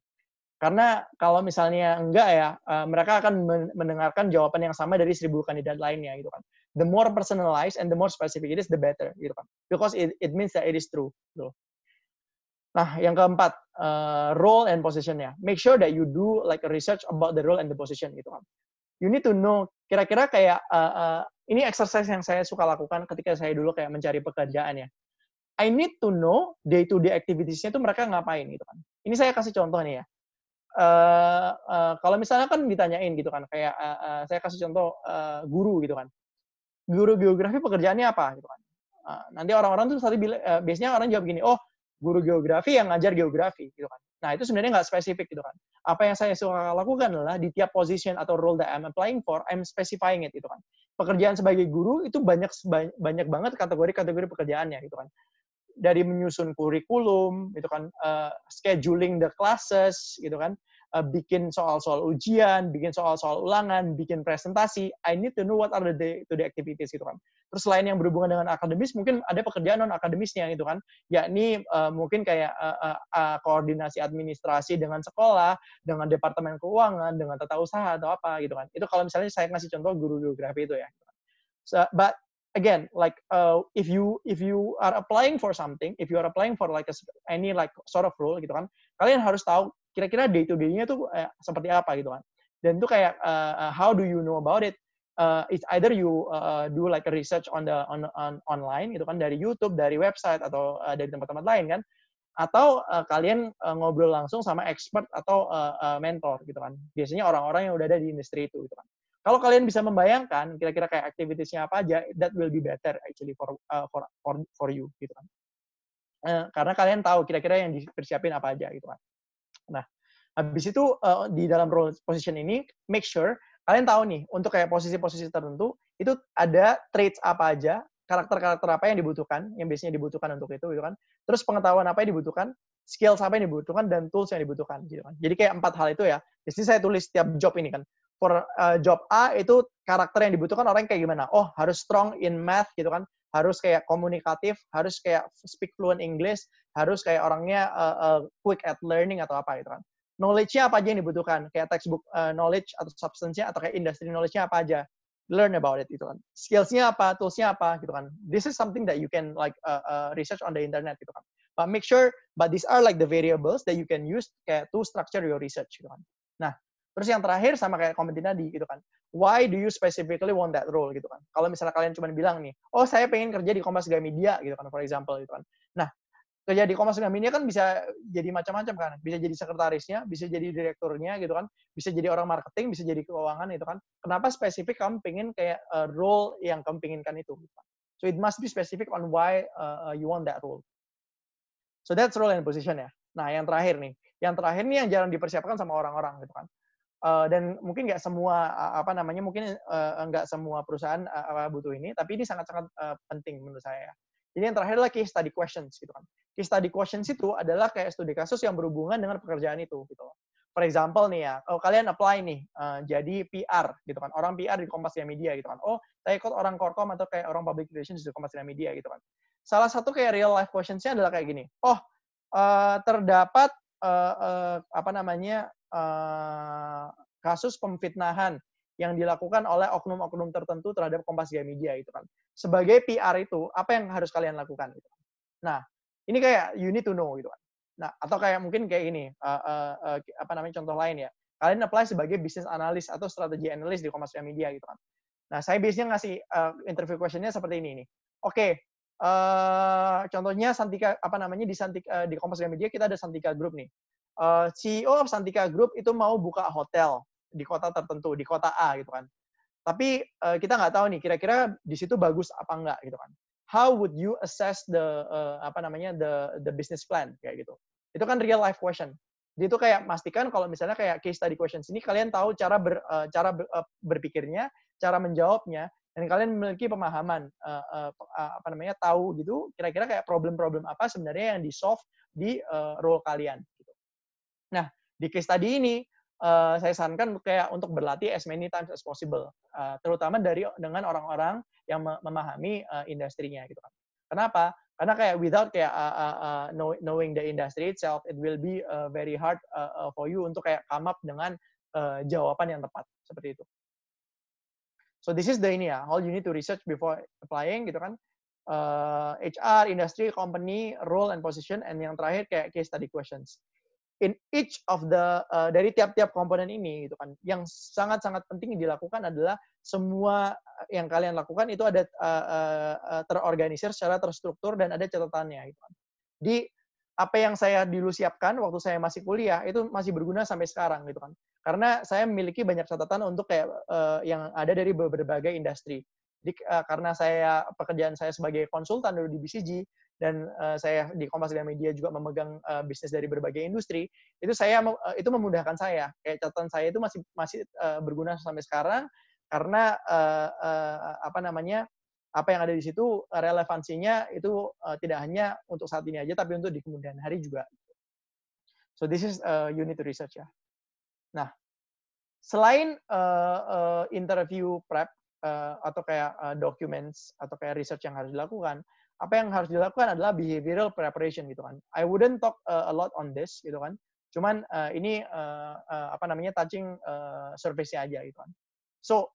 karena kalau misalnya enggak ya uh, mereka akan mendengarkan jawaban yang sama dari seribu kandidat lainnya gitu kan the more personalized and the more specific it is the better gitu kan because it, it means that it is true gitu. nah yang keempat uh, role and positionnya make sure that you do like a research about the role and the position gitu kan you need to know kira-kira kayak uh, uh, ini exercise yang saya suka lakukan ketika saya dulu kayak mencari pekerjaan ya I need to know day to day activities-nya itu mereka ngapain gitu kan. Ini saya kasih contoh nih ya. Uh, uh, kalau misalnya kan ditanyain gitu kan, kayak uh, uh, saya kasih contoh uh, guru gitu kan. Guru geografi pekerjaannya apa gitu kan. Uh, nanti orang-orang tuh tadi uh, biasanya orang jawab gini, oh guru geografi yang ngajar geografi gitu kan. Nah itu sebenarnya nggak spesifik gitu kan. Apa yang saya suka lakukan adalah di tiap position atau role that I'm applying for, I'm specifying it gitu kan. Pekerjaan sebagai guru itu banyak banyak banget kategori-kategori pekerjaannya gitu kan dari menyusun kurikulum, itu kan, uh, scheduling the classes, gitu kan, uh, bikin soal-soal ujian, bikin soal-soal ulangan, bikin presentasi. I need to know what are the to the activities gitu kan. Terus selain yang berhubungan dengan akademis, mungkin ada pekerjaan non akademisnya gitu kan, yakni uh, mungkin kayak uh, uh, uh, koordinasi administrasi dengan sekolah, dengan departemen keuangan, dengan tata usaha atau apa gitu kan. Itu kalau misalnya saya ngasih contoh guru geografi itu ya. Gitu kan. so, but again like uh, if you if you are applying for something if you are applying for like a, any like sort of role gitu kan kalian harus tahu kira-kira day to day-nya tuh eh, seperti apa gitu kan dan itu kayak uh, uh, how do you know about it uh, it's either you uh, do like a research on the on, on online gitu kan dari YouTube dari website atau uh, dari tempat-tempat lain kan atau uh, kalian uh, ngobrol langsung sama expert atau uh, uh, mentor gitu kan biasanya orang-orang yang udah ada di industri itu gitu kan kalau kalian bisa membayangkan kira-kira kayak aktivitasnya apa aja, that will be better actually for uh, for for for you gitu kan. Uh, karena kalian tahu kira-kira yang dipersiapin apa aja gitu kan. Nah, habis itu uh, di dalam role position ini make sure kalian tahu nih untuk kayak posisi-posisi tertentu itu ada traits apa aja, karakter-karakter apa yang dibutuhkan, yang biasanya dibutuhkan untuk itu gitu kan. Terus pengetahuan apa yang dibutuhkan, skill apa yang dibutuhkan dan tools yang dibutuhkan gitu kan. Jadi kayak empat hal itu ya. Jadi saya tulis setiap job ini kan for uh, eh, job A itu karakter yang dibutuhkan orang kayak gimana? Oh, harus strong in math gitu kan. Harus kayak komunikatif, harus kayak speak fluent English, harus kayak orangnya uh, uh, quick at learning atau apa gitu kan. Knowledge-nya apa aja yang dibutuhkan? Kayak textbook uh, knowledge atau substance-nya atau kayak industry knowledge-nya apa aja? Learn about it gitu kan. Skills-nya apa, tools-nya apa gitu kan. This is something that you can like uh, uh, research on the internet gitu kan. But make sure but these are like the variables that you can use kayak to structure your research gitu kan. Nah, Terus yang terakhir sama kayak komen tadi gitu kan. Why do you specifically want that role gitu kan. Kalau misalnya kalian cuma bilang nih, oh saya pengen kerja di Kompas Gramedia gitu kan for example gitu kan. Nah, kerja di Kompas Gramedia kan bisa jadi macam-macam kan. Bisa jadi sekretarisnya, bisa jadi direkturnya gitu kan. Bisa jadi orang marketing, bisa jadi keuangan gitu kan. Kenapa spesifik kamu pengen kayak uh, role yang kamu pinginkan itu gitu kan. So it must be specific on why uh, you want that role. So that's role and position ya. Nah, yang terakhir nih. Yang terakhir nih yang jarang dipersiapkan sama orang-orang gitu kan. Eh, dan mungkin nggak semua eh, apa namanya mungkin uh, nggak semua perusahaan uh, butuh ini tapi ini sangat-sangat uh, penting menurut saya jadi yang terakhir lagi study questions gitu kan case study questions itu adalah kayak studi kasus yang berhubungan dengan pekerjaan itu gitu loh. for example nih ya oh, kalian apply nih uh, jadi PR gitu kan orang PR di Kompas Media gitu kan oh saya ikut orang Korkom atau kayak orang public relations di Kompas Media gitu kan salah satu kayak real life questionsnya adalah kayak gini oh uh, terdapat uh, uh, apa namanya uh, kasus pemfitnahan yang dilakukan oleh oknum-oknum tertentu terhadap Kompas Media itu kan. Sebagai PR itu apa yang harus kalian lakukan gitu. Kan? Nah, ini kayak you need to know gitu kan. Nah, atau kayak mungkin kayak ini uh, uh, uh, apa namanya contoh lain ya. Kalian apply sebagai business analyst atau strategi analis di Kompas Media gitu kan. Nah, saya biasanya ngasih uh, interview questionnya seperti ini nih. Oke, Eh, contohnya Santika apa namanya di Santika uh, eh, di Kompas Gramedia kita ada Santika Group nih. Uh, eh, CEO of Santika Group itu mau buka hotel di kota tertentu, di kota A gitu kan. Tapi uh, kita nggak tahu nih kira-kira di situ bagus apa enggak gitu kan. How would you assess the uh, apa namanya the the business plan kayak gitu. Itu kan real life question. Jadi itu kayak pastikan kalau misalnya kayak case study question sini kalian tahu cara ber, uh, cara ber, uh, berpikirnya, cara menjawabnya, dan kalian memiliki pemahaman uh, uh, apa namanya tahu gitu kira-kira kayak problem-problem apa sebenarnya yang di solve di uh, role kalian gitu. Nah, di case tadi ini uh, saya sarankan kayak untuk berlatih as many times as possible uh, terutama dari dengan orang-orang yang memahami uh, industrinya gitu kan. Kenapa? Karena kayak without kayak uh, uh, knowing the industry itself it will be uh, very hard uh, for you untuk kayak come up dengan uh, jawaban yang tepat seperti itu. So this is the ini ya, all you need to research before applying gitu kan. Uh, eh, HR, industry, company, role and position, and yang terakhir kayak case study questions. In each of the uh, dari tiap-tiap komponen ini gitu kan, yang sangat-sangat penting dilakukan adalah semua yang kalian lakukan itu ada uh, uh, terorganisir secara terstruktur dan ada catatannya gitu kan. Di apa yang saya dulu siapkan waktu saya masih kuliah itu masih berguna sampai sekarang gitu kan. Karena saya memiliki banyak catatan untuk kayak uh, yang ada dari berbagai industri. Di, uh, eh, karena saya pekerjaan saya sebagai konsultan dulu di BCG dan uh, saya di Kompas dan Media juga memegang uh, bisnis dari berbagai industri, itu saya uh, itu memudahkan saya. Kayak catatan saya itu masih masih uh, berguna sampai sekarang karena uh, uh, apa namanya? apa yang ada di situ relevansinya itu uh, tidak hanya untuk saat ini aja tapi untuk di kemudian hari juga. So this is uh, eh, unit research ya. Nah, selain uh, uh, interview prep uh, atau kayak uh, documents atau kayak research yang harus dilakukan, apa yang harus dilakukan adalah behavioral preparation gitu kan. I wouldn't talk uh, a lot on this gitu kan. Cuman uh, ini uh, uh, apa namanya touching uh, surface-nya aja gitu kan. So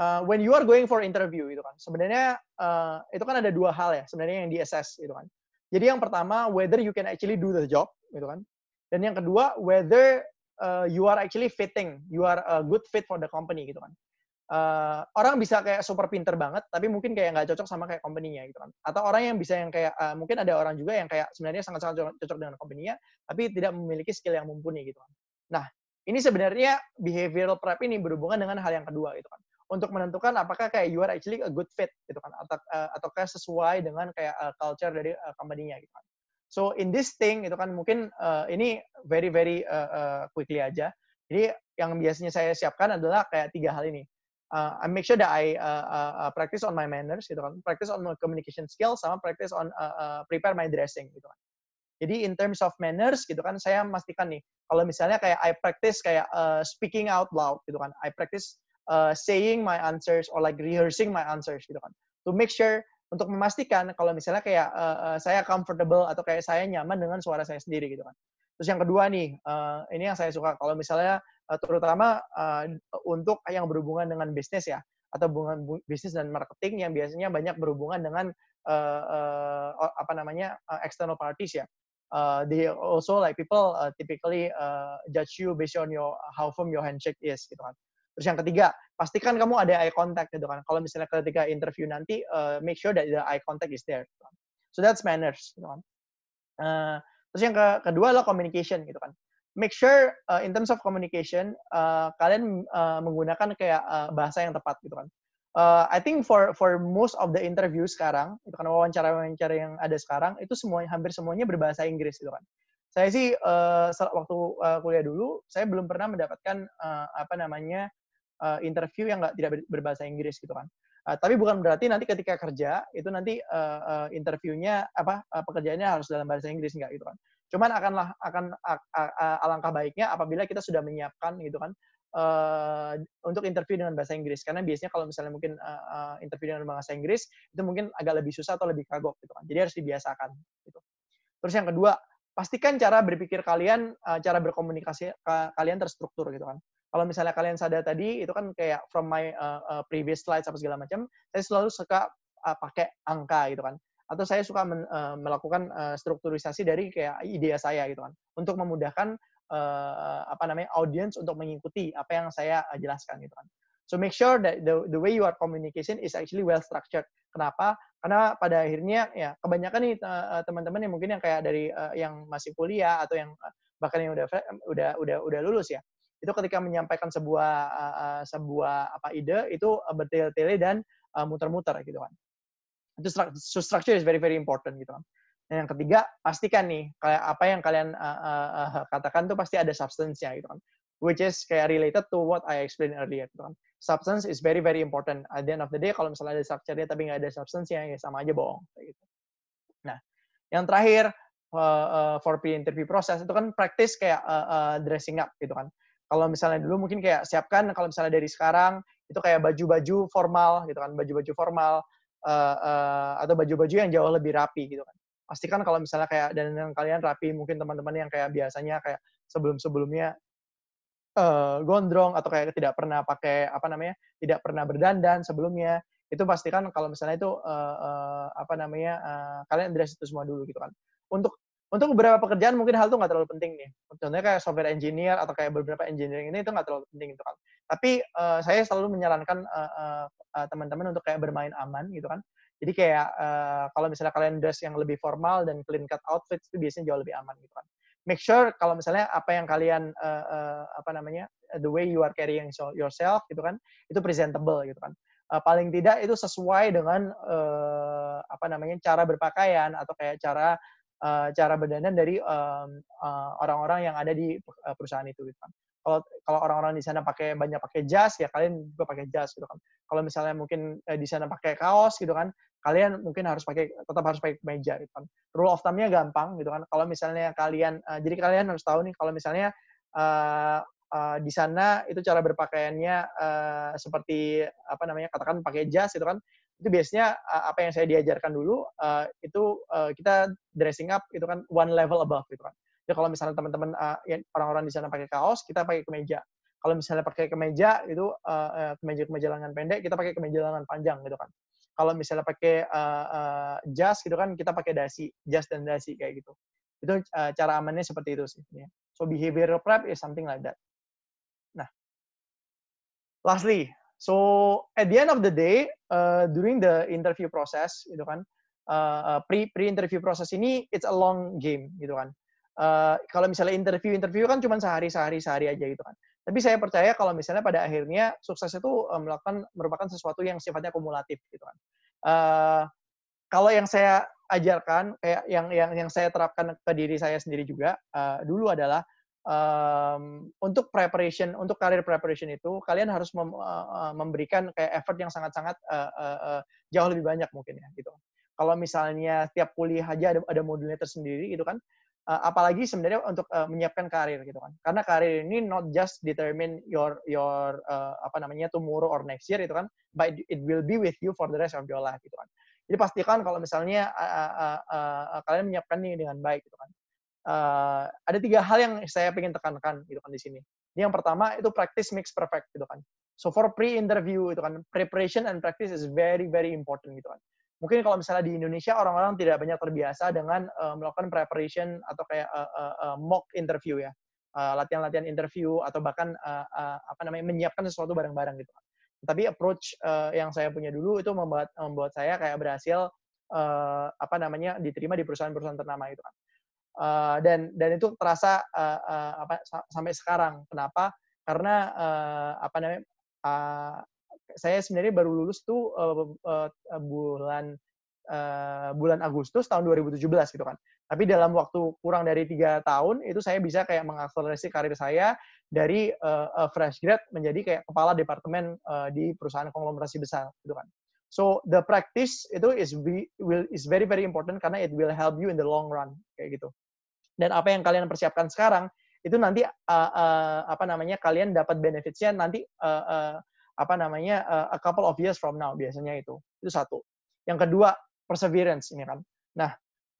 uh, when you are going for interview itu kan sebenarnya uh, itu kan ada dua hal ya sebenarnya yang di assess itu kan jadi yang pertama whether you can actually do the job itu kan dan yang kedua whether uh, you are actually fitting you are a good fit for the company gitu kan uh, orang bisa kayak super pinter banget tapi mungkin kayak nggak cocok sama kayak company-nya gitu kan atau orang yang bisa yang kayak uh, mungkin ada orang juga yang kayak sebenarnya sangat-sangat cocok dengan company-nya tapi tidak memiliki skill yang mumpuni gitu kan nah ini sebenarnya behavioral prep ini berhubungan dengan hal yang kedua gitu kan untuk menentukan apakah kayak you are actually a good fit gitu kan atau uh, ataukah sesuai dengan kayak uh, culture dari uh, company-nya gitu kan. So in this thing itu kan mungkin uh, ini very very uh, uh, quickly aja. Jadi yang biasanya saya siapkan adalah kayak tiga hal ini. Uh, I make sure that I uh, uh, practice on my manners gitu kan, practice on my communication skills sama practice on uh, uh, prepare my dressing gitu kan. Jadi in terms of manners gitu kan, saya memastikan nih kalau misalnya kayak I practice kayak uh, speaking out loud gitu kan, I practice uh, saying my answers or like rehearsing my answers gitu kan to make sure untuk memastikan kalau misalnya kayak uh, uh, saya comfortable atau kayak saya nyaman dengan suara saya sendiri gitu kan terus yang kedua nih uh, ini yang saya suka kalau misalnya uh, terutama uh, untuk yang berhubungan dengan bisnis ya atau hubungan bisnis dan marketing yang biasanya banyak berhubungan dengan uh, uh, apa namanya uh, external parties ya uh, they also like people uh, typically uh, judge you based on your how firm your handshake is gitu kan. Terus yang ketiga, pastikan kamu ada eye contact gitu kan. Kalau misalnya ketika interview nanti, uh, make sure that the eye contact is there. Gitu kan. So that's manners. Gitu kan. Uh, terus yang ke kedua adalah communication gitu kan. Make sure uh, in terms of communication, uh, kalian uh, menggunakan kayak uh, bahasa yang tepat gitu kan. Uh, I think for for most of the interview sekarang, itu kan wawancara-wawancara yang ada sekarang, itu semuanya hampir semuanya berbahasa Inggris gitu kan saya sih uh, waktu uh, kuliah dulu saya belum pernah mendapatkan uh, apa namanya uh, interview yang nggak tidak berbahasa Inggris gitu kan. Uh, tapi bukan berarti nanti ketika kerja itu nanti uh, uh, interviewnya apa uh, pekerjaannya harus dalam bahasa Inggris enggak gitu kan. Cuman akanlah akan alangkah baiknya apabila kita sudah menyiapkan gitu kan uh, untuk interview dengan bahasa Inggris karena biasanya kalau misalnya mungkin uh, uh, interview dengan bahasa Inggris itu mungkin agak lebih susah atau lebih kagok gitu kan. Jadi harus dibiasakan gitu. Terus yang kedua, pastikan cara berpikir kalian, cara berkomunikasi kalian terstruktur gitu kan kalau misalnya kalian sadar tadi itu kan kayak from my uh, previous slides apa segala macam saya selalu suka uh, pakai angka gitu kan atau saya suka men, uh, melakukan uh, strukturisasi dari kayak ide saya gitu kan untuk memudahkan uh, apa namanya audience untuk mengikuti apa yang saya uh, jelaskan gitu kan so make sure that the, the way you are communication is actually well structured kenapa karena pada akhirnya ya kebanyakan nih teman teman-teman yang mungkin yang kayak dari uh, yang masih kuliah atau yang uh, bahkan yang udah udah udah udah lulus ya itu ketika menyampaikan sebuah uh, sebuah apa ide itu eh, bertele-tele dan uh, muter-muter gitu kan. Itu so structure is very very important gitu kan. Dan nah, yang ketiga pastikan nih kayak apa yang kalian uh, uh, katakan tuh pasti ada substance-nya gitu kan. Which is kayak related to what I explained earlier gitu kan. Substance is very very important. At the end of the day kalau misalnya ada structure-nya tapi nggak ada substance-nya ya sama aja bohong gitu. Nah, yang terakhir uh, uh, for pre-interview process itu kan praktis kayak uh, uh, dressing up gitu kan kalau misalnya dulu mungkin kayak siapkan kalau misalnya dari sekarang itu kayak baju-baju formal gitu kan baju-baju formal uh, uh, atau baju-baju yang jauh lebih rapi gitu kan pastikan kalau misalnya kayak dan yang kalian rapi mungkin teman-teman yang kayak biasanya kayak sebelum-sebelumnya uh, gondrong atau kayak tidak pernah pakai apa namanya tidak pernah berdandan sebelumnya itu pastikan kalau misalnya itu uh, uh, apa namanya uh, kalian dress itu semua dulu gitu kan untuk untuk beberapa pekerjaan mungkin hal itu nggak terlalu penting nih. Contohnya kayak software engineer atau kayak beberapa engineering ini itu nggak terlalu penting gitu kan. Tapi uh, saya selalu menyarankan uh, uh, teman-teman untuk kayak bermain aman gitu kan. Jadi kayak uh, kalau misalnya kalian dress yang lebih formal dan clean cut outfit itu biasanya jauh lebih aman gitu kan. Make sure kalau misalnya apa yang kalian uh, uh, apa namanya the way you are carrying yourself gitu kan itu presentable gitu kan uh, paling tidak itu sesuai dengan uh, apa namanya cara berpakaian atau kayak cara uh, cara berdandan dari um, uh, orang-orang yang ada di eh, perusahaan itu gitu kan. Kalau kalau orang-orang di sana pakai banyak pakai jas ya kalian juga pakai jas gitu kan. Kalau misalnya mungkin eh, di sana pakai kaos gitu kan, kalian mungkin harus pakai tetap harus pakai meja gitu kan. Rule of thumb-nya gampang gitu kan. Kalau misalnya kalian uh, jadi kalian harus tahu nih kalau misalnya uh, uh, di sana itu cara berpakaiannya uh, seperti apa namanya katakan pakai jas gitu kan itu biasanya eh, apa yang saya diajarkan dulu uh, itu uh, kita dressing up itu kan one level above gitu kan. Jadi kalau misalnya teman-teman uh, orang-orang di sana pakai kaos, kita pakai kemeja. Kalau misalnya pakai kemeja itu uh, kemeja-kemeja lengan pendek, kita pakai kemeja lengan panjang gitu kan. Kalau misalnya pakai uh, uh, jas gitu kan, kita pakai dasi, jas dan dasi kayak gitu. Itu uh, cara amannya seperti itu sih. Ya. So behavioral prep is something like that. Nah, lastly, So at the end of the day, uh, during the interview process, gitu kan, uh, uh pre pre interview process ini it's a long game, gitu kan. Uh, kalau misalnya interview interview kan cuma sehari sehari sehari aja gitu kan. Tapi saya percaya kalau misalnya pada akhirnya sukses itu uh, melakukan merupakan sesuatu yang sifatnya kumulatif, gitu kan. Uh, kalau yang saya ajarkan, kayak yang yang yang saya terapkan ke diri saya sendiri juga uh, dulu adalah um, untuk preparation, untuk karir preparation itu kalian harus mem, uh, memberikan kayak effort yang sangat-sangat uh, uh, uh, jauh lebih banyak mungkin ya gitu. Kalau misalnya tiap kuliah aja ada, ada modulnya tersendiri gitu kan, uh, apalagi sebenarnya untuk uh, menyiapkan karir gitu kan. Karena karir ini not just determine your your uh, apa namanya tomorrow or next year itu kan, but it will be with you for the rest of your life gitu kan. Jadi pastikan kalau misalnya uh, uh, uh, uh, kalian menyiapkan ini dengan baik gitu kan uh, ada tiga hal yang saya ingin tekankan gitu kan di sini. Ini yang pertama itu practice makes perfect gitu kan. So for pre-interview itu kan preparation and practice is very very important gitu kan. Mungkin kalau misalnya di Indonesia orang-orang tidak banyak terbiasa dengan uh, melakukan preparation atau kayak uh, uh, mock interview ya. latihan-latihan interview atau bahkan uh, uh, apa namanya menyiapkan sesuatu bareng-bareng gitu. Kan. Tapi approach uh, yang saya punya dulu itu membuat membuat saya kayak berhasil uh, apa namanya diterima di perusahaan-perusahaan ternama itu kan uh, dan dan itu terasa uh, uh, apa sampai sekarang kenapa karena uh, apa namanya uh, saya sebenarnya baru lulus tuh uh, uh, bulan uh, bulan Agustus tahun 2017 gitu kan tapi dalam waktu kurang dari tiga tahun itu saya bisa kayak mengakselerasi karir saya dari uh, fresh grad menjadi kayak kepala departemen uh, di perusahaan konglomerasi besar gitu kan So the practice itu is will is very very important karena it will help you in the long run kayak gitu dan apa yang kalian persiapkan sekarang itu nanti uh, uh, apa namanya kalian dapat benefitsnya nanti uh, uh, apa namanya uh, a couple of years from now biasanya itu itu satu yang kedua perseverance ini kan nah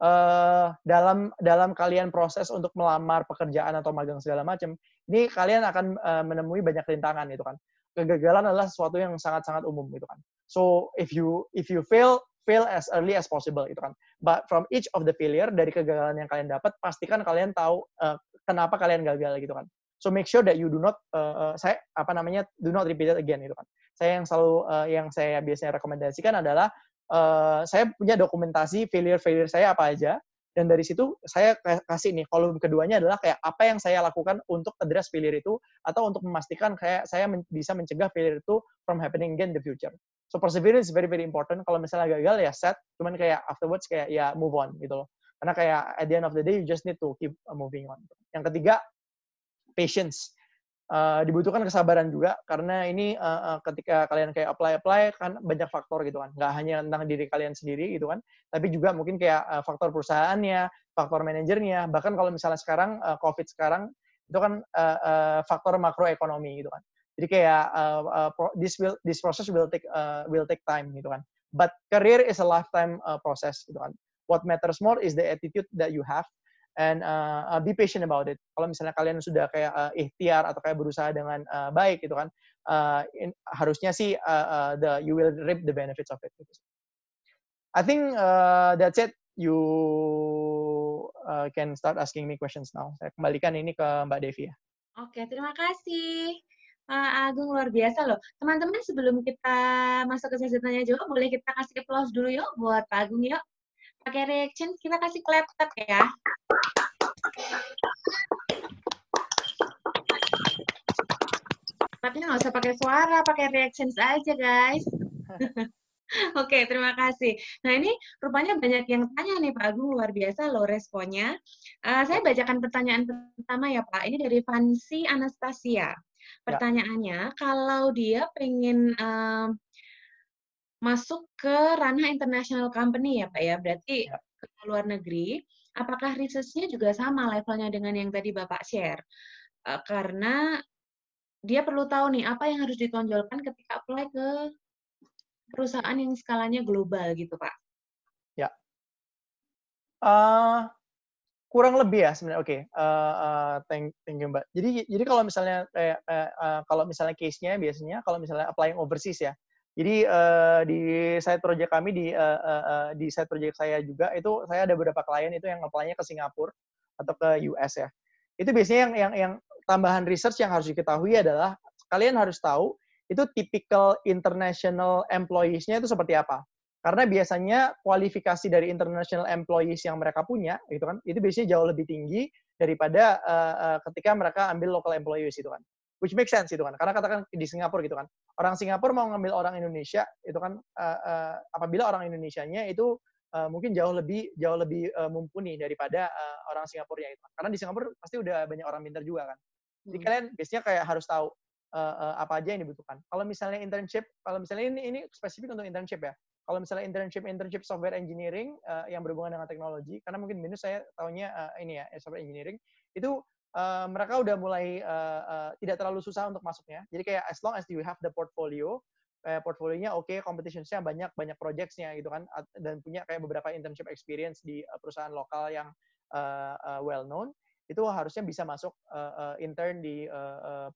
uh, dalam dalam kalian proses untuk melamar pekerjaan atau magang segala macam ini kalian akan uh, menemui banyak rintangan itu kan kegagalan adalah sesuatu yang sangat sangat umum gitu kan so if you if you fail fail as early as possible itu kan. But from each of the failure dari kegagalan yang kalian dapat pastikan kalian tahu uh, kenapa kalian gagal gitu kan. So make sure that you do not uh, saya apa namanya do not repeat it again itu kan. Saya yang selalu uh, yang saya biasanya rekomendasikan adalah uh, saya punya dokumentasi failure-failure saya apa aja dan dari situ saya kasih nih kolom keduanya adalah kayak apa yang saya lakukan untuk address failure itu atau untuk memastikan kayak saya bisa mencegah failure itu from happening again in the future. So perseverance is very very important. Kalau misalnya gagal ya set, cuman kayak afterwards kayak ya move on gitu loh. Karena kayak at the end of the day you just need to keep uh, moving on. Yang ketiga patience. Uh, dibutuhkan kesabaran juga karena ini uh, uh, ketika kalian kayak apply apply kan banyak faktor gitu kan nggak hanya tentang diri kalian sendiri gitu kan tapi juga mungkin kayak uh, faktor perusahaannya faktor manajernya bahkan kalau misalnya sekarang uh, covid sekarang itu kan uh, uh, faktor makroekonomi gitu kan jadi kayak uh, uh, pro, this will this process will take uh, will take time gitu kan. But career is a lifetime uh, process gitu kan. What matters more is the attitude that you have and uh, uh, be patient about it. Kalau misalnya kalian sudah kayak uh, ikhtiar atau kayak berusaha dengan uh, baik gitu kan, uh, in, harusnya sih uh, uh, the you will reap the benefits of it. Gitu. I think uh, that's it. You uh, can start asking me questions now. Saya kembalikan ini ke Mbak Devi ya. Oke, okay, terima kasih. Uh, Agung luar biasa loh. Teman-teman sebelum kita masuk ke sesi tanya jawab, boleh kita kasih applause dulu yuk buat Pak Agung yuk. Pakai reaction kita kasih clap clap ya. Tapi nggak usah pakai suara, pakai reaction aja guys. Oke, okay, terima kasih. Nah, ini rupanya banyak yang tanya nih, Pak Agung. Luar biasa loh responnya. Uh, saya bacakan pertanyaan pertama ya, Pak. Ini dari Fancy Anastasia. Ya. Pertanyaannya, ya. kalau dia pengen uh, masuk ke ranah international company ya Pak ya, berarti ya. ke luar negeri, apakah risetnya juga sama levelnya dengan yang tadi Bapak share? Uh, karena dia perlu tahu nih apa yang harus ditonjolkan ketika apply ke perusahaan yang skalanya global gitu Pak. Ya. Uh, kurang lebih ya sebenarnya oke okay. uh, eh, uh, eh, thank thank you mbak jadi jadi kalau misalnya kayak uh, uh, kalau misalnya case nya biasanya kalau misalnya applying overseas ya jadi uh, di side project kami di uh, uh, di side project saya juga itu saya ada beberapa klien itu yang apply-nya ke Singapura atau ke US ya itu biasanya yang yang yang tambahan research yang harus diketahui adalah kalian harus tahu itu typical international employees-nya itu seperti apa karena biasanya kualifikasi dari international employees yang mereka punya, gitu kan, itu biasanya jauh lebih tinggi daripada uh, uh, ketika mereka ambil local employees itu kan. Which makes sense itu kan. Karena katakan di Singapura gitu kan, orang Singapura mau ngambil orang Indonesia itu kan uh, uh, apabila orang Indonesia nya itu uh, mungkin jauh lebih jauh lebih uh, mumpuni daripada uh, orang nya itu. Kan. Karena di Singapura pasti udah banyak orang pintar juga kan. Jadi hmm. kalian biasanya kayak harus tahu uh, uh, apa aja yang dibutuhkan. Kalau misalnya internship, kalau misalnya ini ini spesifik untuk internship ya kalau misalnya internship internship software engineering uh, yang berhubungan dengan teknologi karena mungkin minus saya tahunya uh, eh, ini ya software engineering itu uh, mereka udah mulai uh, uh, tidak terlalu susah untuk masuknya jadi kayak as long as you have the portfolio kayak portfolionya oke okay, competitionsnya banyak banyak projectsnya gitu kan dan punya kayak beberapa internship experience di perusahaan lokal yang uh, uh, well known itu harusnya bisa masuk uh, uh, intern di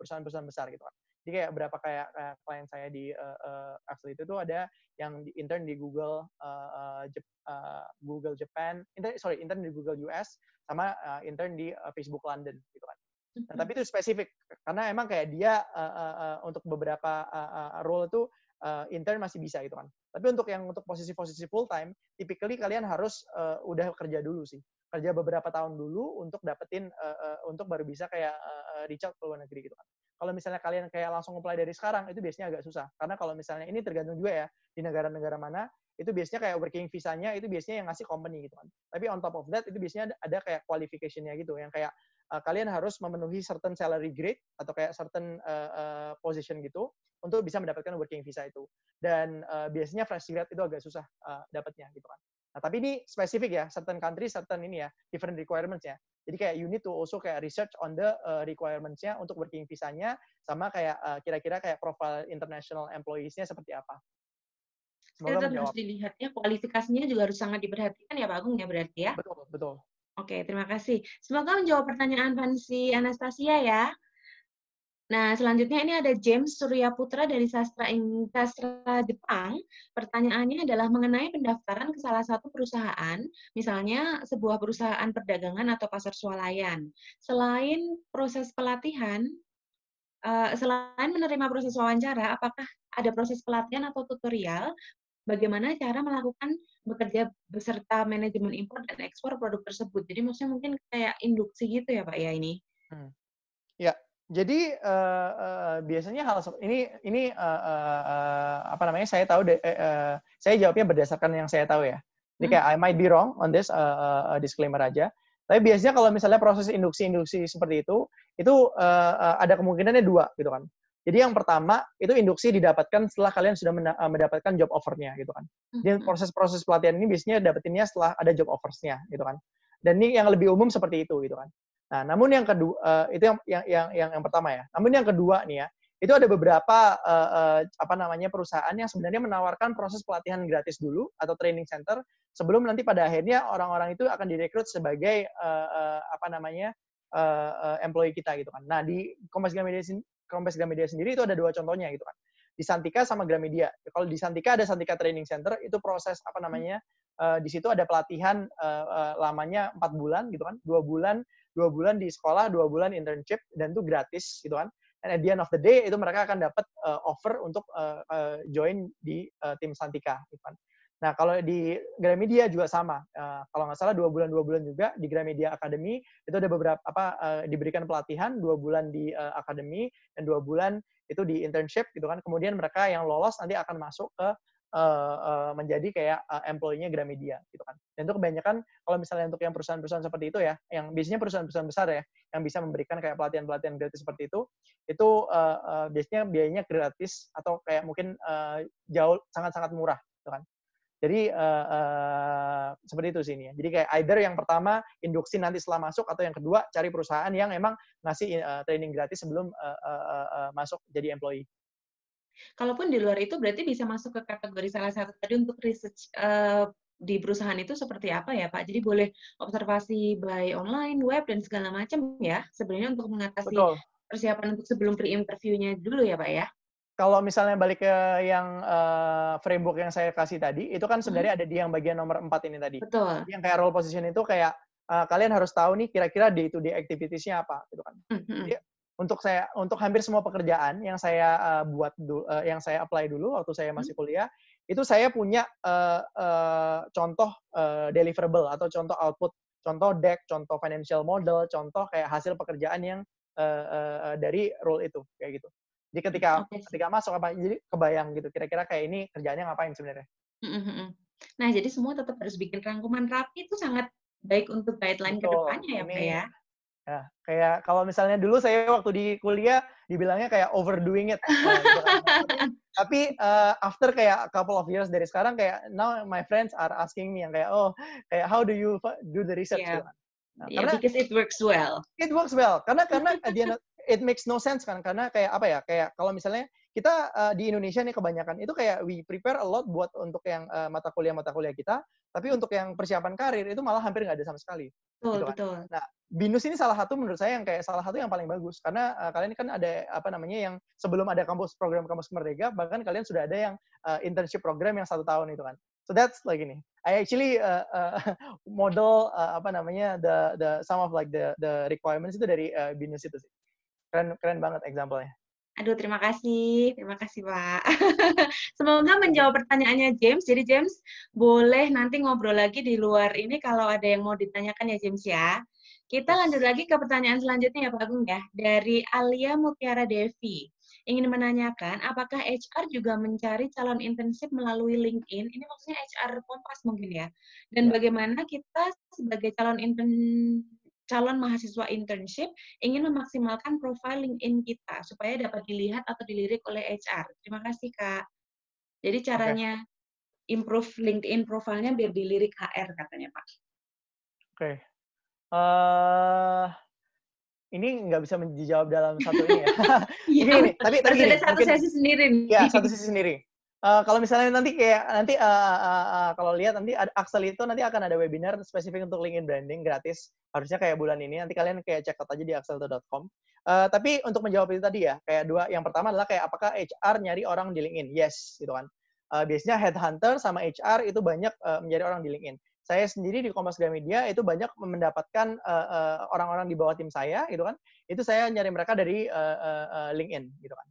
perusahaan-perusahaan besar gitu kan jadi kayak berapa kayak, klien saya di uh, eh, uh, eh, Axel itu tuh ada yang di intern di Google uh, uh, Jep, uh, Google Japan intern sorry intern di Google US sama uh, intern di uh, Facebook London gitu kan nah, mm-hmm. tapi itu spesifik karena emang kayak dia uh, uh, uh, untuk beberapa uh, uh, role itu uh, intern masih bisa gitu kan. Tapi untuk yang untuk posisi-posisi full time, typically kalian harus uh, udah kerja dulu sih. Kerja beberapa tahun dulu untuk dapetin uh, uh, untuk baru bisa kayak uh, reach out ke luar negeri gitu kan. Kalau misalnya kalian kayak langsung apply dari sekarang, itu biasanya agak susah. Karena kalau misalnya ini tergantung juga ya di negara-negara mana, itu biasanya kayak working visanya itu biasanya yang ngasih company gitu kan. Tapi on top of that itu biasanya ada, ada kayak qualification gitu yang kayak uh, kalian harus memenuhi certain salary grade atau kayak certain uh, uh, position gitu untuk bisa mendapatkan working visa itu. Dan uh, biasanya fresh grad itu agak susah uh, dapatnya gitu kan. Nah, tapi ini spesifik ya, certain country, certain ini ya, different requirements ya. Jadi kayak you need to also kayak research on the uh, requirements-nya untuk working visa-nya, sama kayak uh, kira-kira kayak profile international employees-nya seperti apa. Semoga Itu harus dilihat ya, kualifikasinya juga harus sangat diperhatikan ya Pak Agung ya berarti ya? Betul, betul. Oke, terima kasih. Semoga menjawab pertanyaan Fancy Anastasia ya. Nah, selanjutnya ini ada James Surya Putra dari Sastra, Sastra Jepang. Pertanyaannya adalah mengenai pendaftaran ke salah satu perusahaan, misalnya sebuah perusahaan perdagangan atau pasar swalayan. Selain proses pelatihan, eh, selain menerima proses wawancara, apakah ada proses pelatihan atau tutorial bagaimana cara melakukan bekerja beserta manajemen impor dan ekspor produk tersebut. Jadi maksudnya mungkin kayak induksi gitu ya Pak ya ini. Hmm. Ya, jadi uh, uh, biasanya hal ini ini uh, uh, apa namanya saya tahu de, uh, saya jawabnya berdasarkan yang saya tahu ya. Jadi hmm. kayak I might be wrong on this uh, uh, disclaimer aja. Tapi biasanya kalau misalnya proses induksi-induksi seperti itu itu uh, uh, ada kemungkinannya dua gitu kan. Jadi yang pertama itu induksi didapatkan setelah kalian sudah mendapatkan job offernya gitu kan. Jadi hmm. proses-proses pelatihan ini biasanya dapetinnya setelah ada job offersnya gitu kan. Dan ini yang lebih umum seperti itu gitu kan. Nah, namun yang kedua uh, itu yang, yang yang yang pertama ya. Namun yang kedua nih ya, itu ada beberapa uh, uh, apa namanya perusahaan yang sebenarnya menawarkan proses pelatihan gratis dulu atau training center sebelum nanti pada akhirnya orang-orang itu akan direkrut sebagai uh, uh, apa namanya uh, uh, employee kita gitu kan. Nah, di Kompas Gramedia Kompas Gramedia sendiri itu ada dua contohnya gitu kan. Di Santika sama Gramedia. Kalau di Santika ada Santika Training Center, itu proses apa namanya? Uh, di situ ada pelatihan uh, uh, lamanya empat bulan gitu kan. dua bulan dua bulan di sekolah dua bulan internship dan itu gratis gitu kan and at the end of the day itu mereka akan dapat uh, offer untuk uh, uh, join di uh, tim Santika gitu kan nah kalau di Gramedia juga sama uh, kalau nggak salah dua bulan dua bulan juga di Gramedia Academy itu ada beberapa apa uh, diberikan pelatihan dua bulan di uh, Academy, dan dua bulan itu di internship gitu kan kemudian mereka yang lolos nanti akan masuk ke uh, uh, menjadi kayak uh, employee-nya Gramedia gitu kan. Dan itu kebanyakan kalau misalnya untuk yang perusahaan-perusahaan seperti itu ya, yang biasanya perusahaan-perusahaan besar ya, yang bisa memberikan kayak pelatihan-pelatihan gratis seperti itu, itu uh, uh, biasanya biayanya gratis atau kayak mungkin uh, jauh sangat-sangat murah gitu kan. Jadi uh, uh, seperti itu sih ini ya. Jadi kayak either yang pertama induksi nanti setelah masuk atau yang kedua cari perusahaan yang emang ngasih uh, training gratis sebelum uh, uh, uh, masuk jadi employee Kalaupun di luar itu berarti bisa masuk ke kategori salah satu tadi untuk research uh, di perusahaan itu seperti apa ya Pak? Jadi boleh observasi by online, web dan segala macam ya. Sebenarnya untuk mengatasi Betul. persiapan untuk sebelum pre-interviewnya dulu ya Pak ya. Kalau misalnya balik ke yang uh, framework yang saya kasih tadi, itu kan hmm. sebenarnya hmm. ada di yang bagian nomor 4 ini tadi. Betul. Yang kayak role position itu kayak uh, kalian harus tahu nih kira-kira di to day activities-nya apa gitu kan. -hmm. hmm. Jadi, untuk saya untuk hampir semua pekerjaan yang saya uh, buat du, uh, yang saya apply dulu waktu saya hmm. masih kuliah hmm. itu saya punya uh, uh, contoh uh, deliverable atau contoh output contoh deck contoh financial model contoh kayak hasil pekerjaan yang uh, uh, dari role itu kayak gitu jadi ketika okay. ketika masuk apa jadi kebayang gitu kira-kira kayak ini kerjanya ngapain sebenarnya mm -hmm. nah jadi semua tetap harus bikin rangkuman rapi itu sangat baik untuk guideline kedepannya ya Pak ya Ya, kayak kalau misalnya dulu saya waktu di kuliah dibilangnya kayak overdoing it. Nah, kan. Tapi uh, after kayak a couple of years dari sekarang kayak now my friends are asking me yang kayak oh kayak how do you do the research? Yeah. Nah, yeah, karena, because it works well. It works well. Karena karena it makes no sense kan karena kayak apa ya kayak kalau misalnya kita uh, di Indonesia nih kebanyakan itu kayak we prepare a lot buat untuk yang uh, mata kuliah mata kuliah kita tapi untuk yang persiapan karir itu malah hampir nggak ada sama sekali betul gitu kan. betul nah binus ini salah satu menurut saya yang kayak salah satu yang paling bagus karena uh, kalian kan ada apa namanya yang sebelum ada kampus program kampus merdeka bahkan kalian sudah ada yang uh, internship program yang satu tahun itu kan so that's like ini I actually uh, uh, model uh, apa namanya the the some of like the the requirements itu dari uh, binus itu sih keren keren banget example-nya. Aduh, terima kasih. Terima kasih, Pak. Semoga menjawab pertanyaannya James. Jadi, James, boleh nanti ngobrol lagi di luar ini kalau ada yang mau ditanyakan ya, James, ya. Kita lanjut lagi ke pertanyaan selanjutnya ya, Pak Agung, ya. Dari Alia Mutiara Devi. Ingin menanyakan, apakah HR juga mencari calon internship melalui LinkedIn? Ini maksudnya HR Kompas mungkin ya. Dan ya. bagaimana kita sebagai calon intern calon mahasiswa internship ingin memaksimalkan profil LinkedIn kita supaya dapat dilihat atau dilirik oleh HR. Terima kasih Kak. Jadi caranya okay. improve LinkedIn profilnya biar dilirik HR katanya Pak. Oke. Okay. Uh, eh, ini nggak bisa menjawab dalam satu ini ya. Iya. ini. tapi tapi ini, satu mungkin, sesi sendiri. Ya satu sesi sendiri. Uh, kalau misalnya nanti kayak nanti uh, uh, uh, kalau lihat nanti ada, Axel itu nanti akan ada webinar spesifik untuk LinkedIn branding gratis. Harusnya kayak bulan ini nanti kalian kayak cek out aja di axelto.com. Uh, eh, tapi untuk menjawab itu tadi ya, kayak dua yang pertama adalah kayak apakah HR nyari orang di LinkedIn? Yes, gitu kan. Uh, biasanya headhunter sama HR itu banyak uh, menjadi orang di LinkedIn. Saya sendiri di Kompas Gramedia itu banyak mendapatkan orang-orang uh, uh, di bawah tim saya gitu kan. Itu saya nyari mereka dari uh, uh, LinkedIn gitu kan.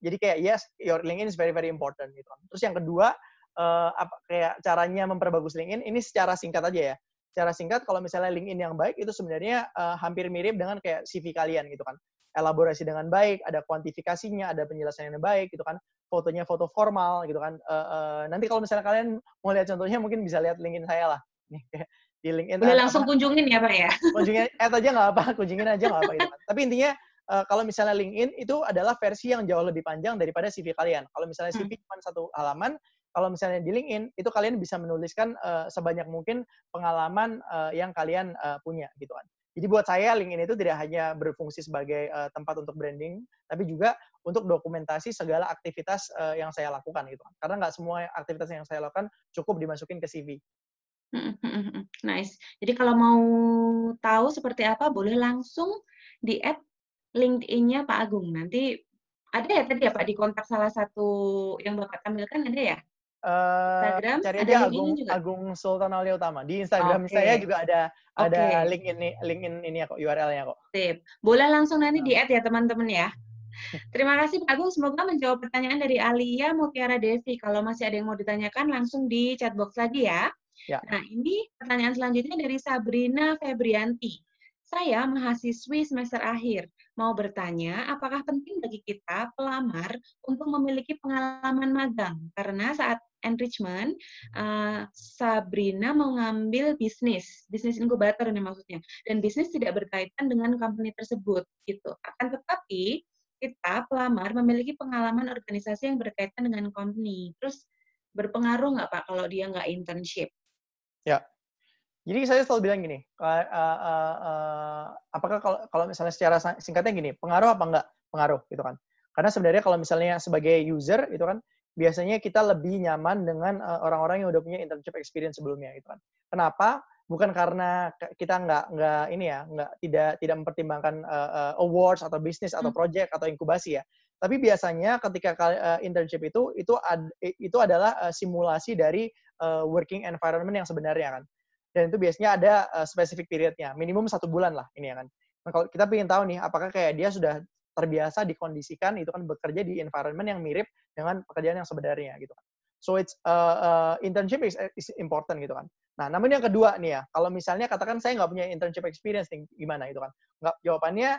Jadi kayak yes, your LinkedIn is very very important gitu. Terus yang kedua uh, apa kayak caranya memperbagus LinkedIn ini secara singkat aja ya. Secara singkat kalau misalnya LinkedIn yang baik itu sebenarnya uh, hampir mirip dengan kayak CV kalian gitu kan. Elaborasi dengan baik, ada kuantifikasinya, ada penjelasan yang baik gitu kan. Fotonya foto formal gitu kan. Uh, uh, nanti kalau misalnya kalian mau lihat contohnya mungkin bisa lihat LinkedIn saya lah. Nih kayak di LinkedIn. Udah langsung kunjungin ya Pak ya? Kunjungin, eh aja nggak apa, kunjungin aja nggak apa gitu kan. Tapi intinya Eh, kalau misalnya LinkedIn itu adalah versi yang jauh lebih panjang daripada CV kalian. Kalau misalnya CV hmm. cuma satu halaman, kalau misalnya di LinkedIn itu kalian bisa menuliskan uh, sebanyak mungkin pengalaman uh, yang kalian uh, punya gitu kan. Jadi buat saya LinkedIn itu tidak hanya berfungsi sebagai uh, tempat untuk branding, tapi juga untuk dokumentasi segala aktivitas uh, yang saya lakukan gitu kan. Karena nggak semua aktivitas yang saya lakukan cukup dimasukin ke CV. Hmm, hmm, hmm, nice. Jadi kalau mau tahu seperti apa, boleh langsung di app. LinkedIn-nya Pak Agung. Nanti ada ya tadi ya Pak di kontak salah satu yang Bapak tampilkan ada ya? Uh, Instagram cari aja Agung, juga? Agung Sultan Ali Utama. Di Instagram okay. saya juga ada ada okay. link ini link ini ya kok URL-nya kok. Sip. Boleh langsung nanti di add ya teman-teman ya. Terima kasih Pak Agung, semoga menjawab pertanyaan dari Alia Mutiara Devi. Kalau masih ada yang mau ditanyakan langsung di chat box lagi ya. ya. Nah, ini pertanyaan selanjutnya dari Sabrina Febrianti. Saya mahasiswi semester akhir, mau bertanya apakah penting bagi kita pelamar untuk memiliki pengalaman magang? Karena saat enrichment, eh, Sabrina mau ngambil bisnis, bisnis inkubator ini maksudnya. Dan bisnis tidak berkaitan dengan company tersebut gitu. Akan tetapi kita pelamar memiliki pengalaman organisasi yang berkaitan dengan company. Terus berpengaruh nggak Pak kalau dia nggak internship? Ya, jadi saya selalu bilang gini, uh, uh, uh, apakah kalau kalau misalnya secara singkatnya gini, pengaruh apa enggak? Pengaruh gitu kan. Karena sebenarnya kalau misalnya sebagai user itu kan biasanya kita lebih nyaman dengan eh, orang-orang yang udah punya internship experience sebelumnya gitu kan. Kenapa? Bukan karena kita nggak nggak ini ya, nggak tidak tidak mempertimbangkan uh, uh, awards atau bisnis atau hmm. project atau inkubasi ya. Tapi biasanya ketika uh, internship itu itu ad, itu adalah uh, simulasi dari uh, working environment yang sebenarnya kan dan itu biasanya ada uh, specific periodnya minimum satu bulan lah ini ya kan nah, kalau kita ingin tahu nih apakah kayak dia sudah terbiasa dikondisikan itu kan bekerja di environment yang mirip dengan pekerjaan yang sebenarnya gitu kan so it's uh, uh, internship is, is important gitu kan nah namun yang kedua nih ya kalau misalnya katakan saya nggak punya internship experience nih, gimana gitu kan nggak jawabannya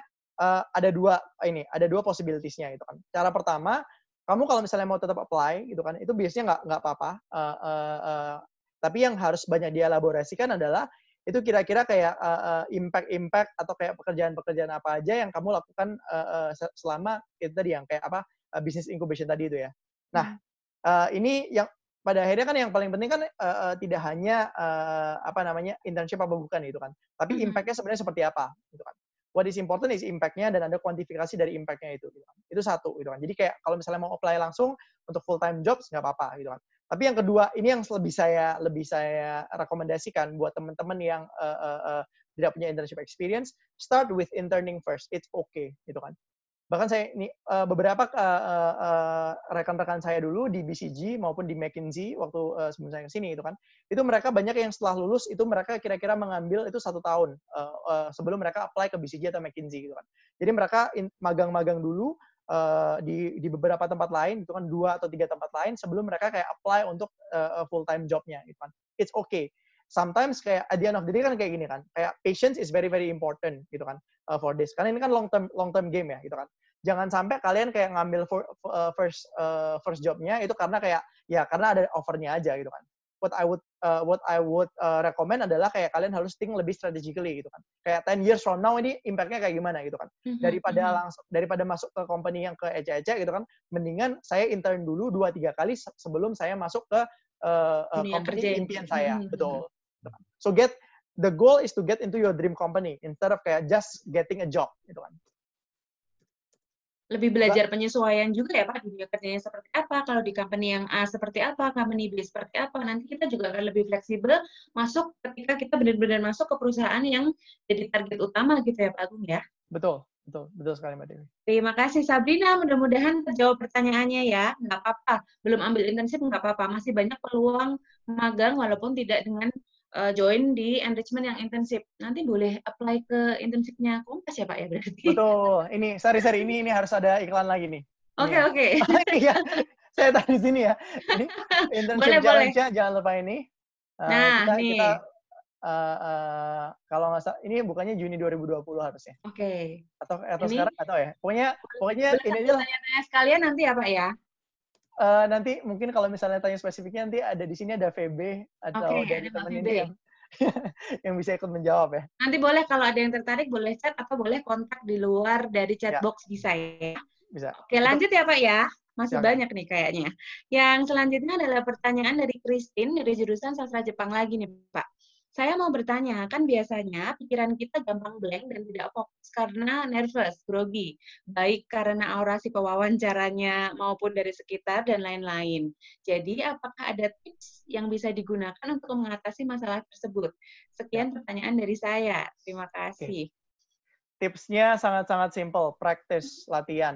uh, ada dua ini ada dua possibilitiesnya gitu kan cara pertama kamu kalau misalnya mau tetap apply gitu kan itu biasanya nggak nggak apa-apa uh, uh, uh, tapi yang harus banyak dielaborasikan adalah itu kira-kira kayak uh, impact-impact atau kayak pekerjaan-pekerjaan apa aja yang kamu lakukan uh, selama itu tadi yang kayak apa uh, bisnis incubation tadi itu ya. Nah, uh, ini yang pada akhirnya kan yang paling penting kan uh, uh, tidak hanya uh, apa namanya internship apa bukan itu kan, tapi hmm. impactnya sebenarnya seperti apa gitu kan. What is important is impactnya dan ada kuantifikasi dari impactnya itu. Gitu kan. Itu satu gitu kan. Jadi kayak kalau misalnya mau apply langsung untuk full time jobs nggak apa-apa gitu kan. Tapi yang kedua, ini yang lebih saya lebih saya rekomendasikan buat teman-teman yang uh, uh, uh, tidak punya internship experience, start with interning first. It's okay, gitu kan. Bahkan saya ini uh, beberapa rekan-rekan uh, uh, saya dulu di BCG maupun di McKinsey waktu uh, sebelum saya kesini itu kan, itu mereka banyak yang setelah lulus itu mereka kira-kira mengambil itu satu tahun uh, uh, sebelum mereka apply ke BCG atau McKinsey gitu kan. Jadi mereka magang-magang dulu, uh, di di beberapa tempat lain itu kan dua atau tiga tempat lain sebelum mereka kayak apply untuk uh, eh, eh, full time jobnya gitu kan it's okay sometimes kayak at the end of the day kan kayak gini kan kayak patience is very very important gitu kan uh, for this karena ini kan long term long term game ya gitu kan jangan sampai kalian kayak ngambil for, uh, first uh, first jobnya itu karena kayak ya karena ada overnya aja gitu kan what I would uh, what I would uh, recommend adalah kayak kalian harus think lebih strategically gitu kan. Kayak 10 years from now ini impactnya kayak gimana gitu kan. Mhm, daripada mhm. langsung daripada masuk ke company yang ke ece-ece gitu kan, mendingan saya intern dulu 2 3 kali sebelum saya masuk ke uh, uh, company kerja. impian saya. Mhm. Betul. So get the goal is to get into your dream company instead of kayak just getting a job gitu kan lebih belajar penyesuaian juga ya Pak dunia kerjanya seperti apa kalau di company yang A seperti apa company B seperti apa nanti kita juga akan lebih fleksibel masuk ketika kita benar-benar masuk ke perusahaan yang jadi target utama gitu ya Pak Agung ya betul betul betul sekali Mbak Dewi terima kasih Sabrina mudah-mudahan terjawab pertanyaannya ya nggak apa-apa belum ambil internship nggak apa-apa masih banyak peluang magang walaupun tidak dengan uh, join di enrichment yang intensif. Nanti boleh apply ke intensifnya Kompas ya Pak ya berarti. Betul. Ini sorry sorry ini ini harus ada iklan lagi nih. Oke ya. oke. Oh, iya. Saya tadi sini ya. Ini internship boleh, jangan, boleh. jangan lupa ini. Uh, nah, kita, nih. kita uh, uh, kalau nggak salah ini bukannya Juni 2020 harusnya. Oke. Okay. Atau atau ini, sekarang atau ya. Pokoknya pokoknya ini aja lah. Sekalian nanti ya Pak ya uh, nanti mungkin kalau misalnya tanya spesifiknya nanti ada di sini ada VB atau okay, dari teman ini yang, yang bisa ikut menjawab ya. Nanti boleh kalau ada yang tertarik boleh chat atau boleh kontak di luar dari chat ya. box bisa ya. Bisa. Oke, lanjut ya Pak ya. Masih banyak nih kayaknya. Yang selanjutnya adalah pertanyaan dari Christine dari jurusan sastra Jepang lagi nih Pak. Saya mau bertanya, kan biasanya pikiran kita gampang blank dan tidak fokus karena nervous, grogi, baik karena aura si pewawancaranya maupun dari sekitar dan lain-lain. Jadi, apakah ada tips yang bisa digunakan untuk mengatasi masalah tersebut? Sekian ya. pertanyaan dari saya. Terima kasih. Okay. Tipsnya sangat-sangat simple, praktis, hmm. latihan.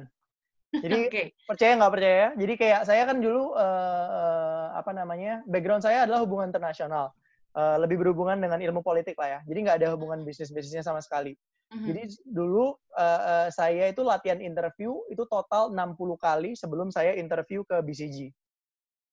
Jadi okay. percaya nggak percaya? Ya? Jadi kayak saya kan dulu uh, apa namanya background saya adalah hubungan internasional. Eh, lebih berhubungan dengan ilmu politik lah ya. Jadi nggak ada hubungan hmm. bisnis-bisnisnya sama sekali. Mm-hmm. Jadi dulu uh, saya itu latihan interview itu total 60 kali sebelum saya interview ke BCG.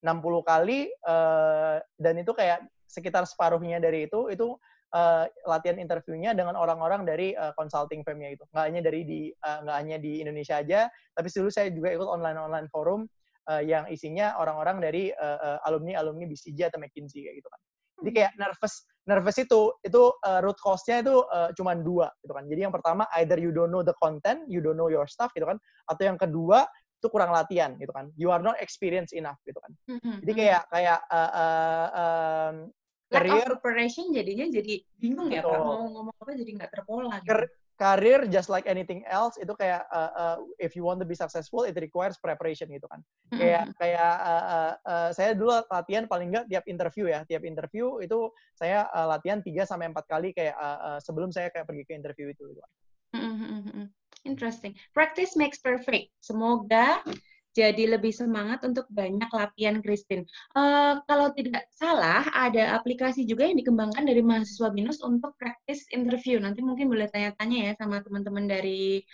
60 kali uh, dan itu kayak sekitar separuhnya dari itu itu uh, latihan interviewnya dengan orang-orang dari uh, consulting firmnya itu. Nggak hanya dari di uh, nggak hanya di Indonesia aja, tapi dulu saya juga ikut online-online forum uh, yang isinya orang-orang dari uh, uh, alumni alumni BCG atau McKinsey kayak gitu kan. Jadi kayak nervous nervous itu itu uh, root cause-nya itu uh, eh, cuma dua gitu kan. Jadi yang pertama either you don't know the content, you don't know your stuff gitu kan, atau yang kedua itu kurang latihan gitu kan. You are not experienced enough gitu kan. Jadi kayak kayak uh, uh, um, Lack career of preparation jadinya jadi bingung ya kalau Mau ngomong apa jadi nggak terpola gitu karir just like anything else itu kayak uh, uh, if you want to be successful it requires preparation gitu kan mm-hmm. kayak kayak uh, uh, uh, saya dulu latihan paling nggak tiap interview ya tiap interview itu saya uh, latihan 3 sampai empat kali kayak uh, uh, sebelum saya kayak pergi ke interview itu gitu. Mm-hmm. Interesting. Practice makes perfect. Semoga jadi lebih semangat untuk banyak latihan Kristin. Uh, kalau tidak salah, ada aplikasi juga yang dikembangkan dari mahasiswa BINUS untuk practice interview. Nanti mungkin boleh tanya-tanya ya sama teman-teman dari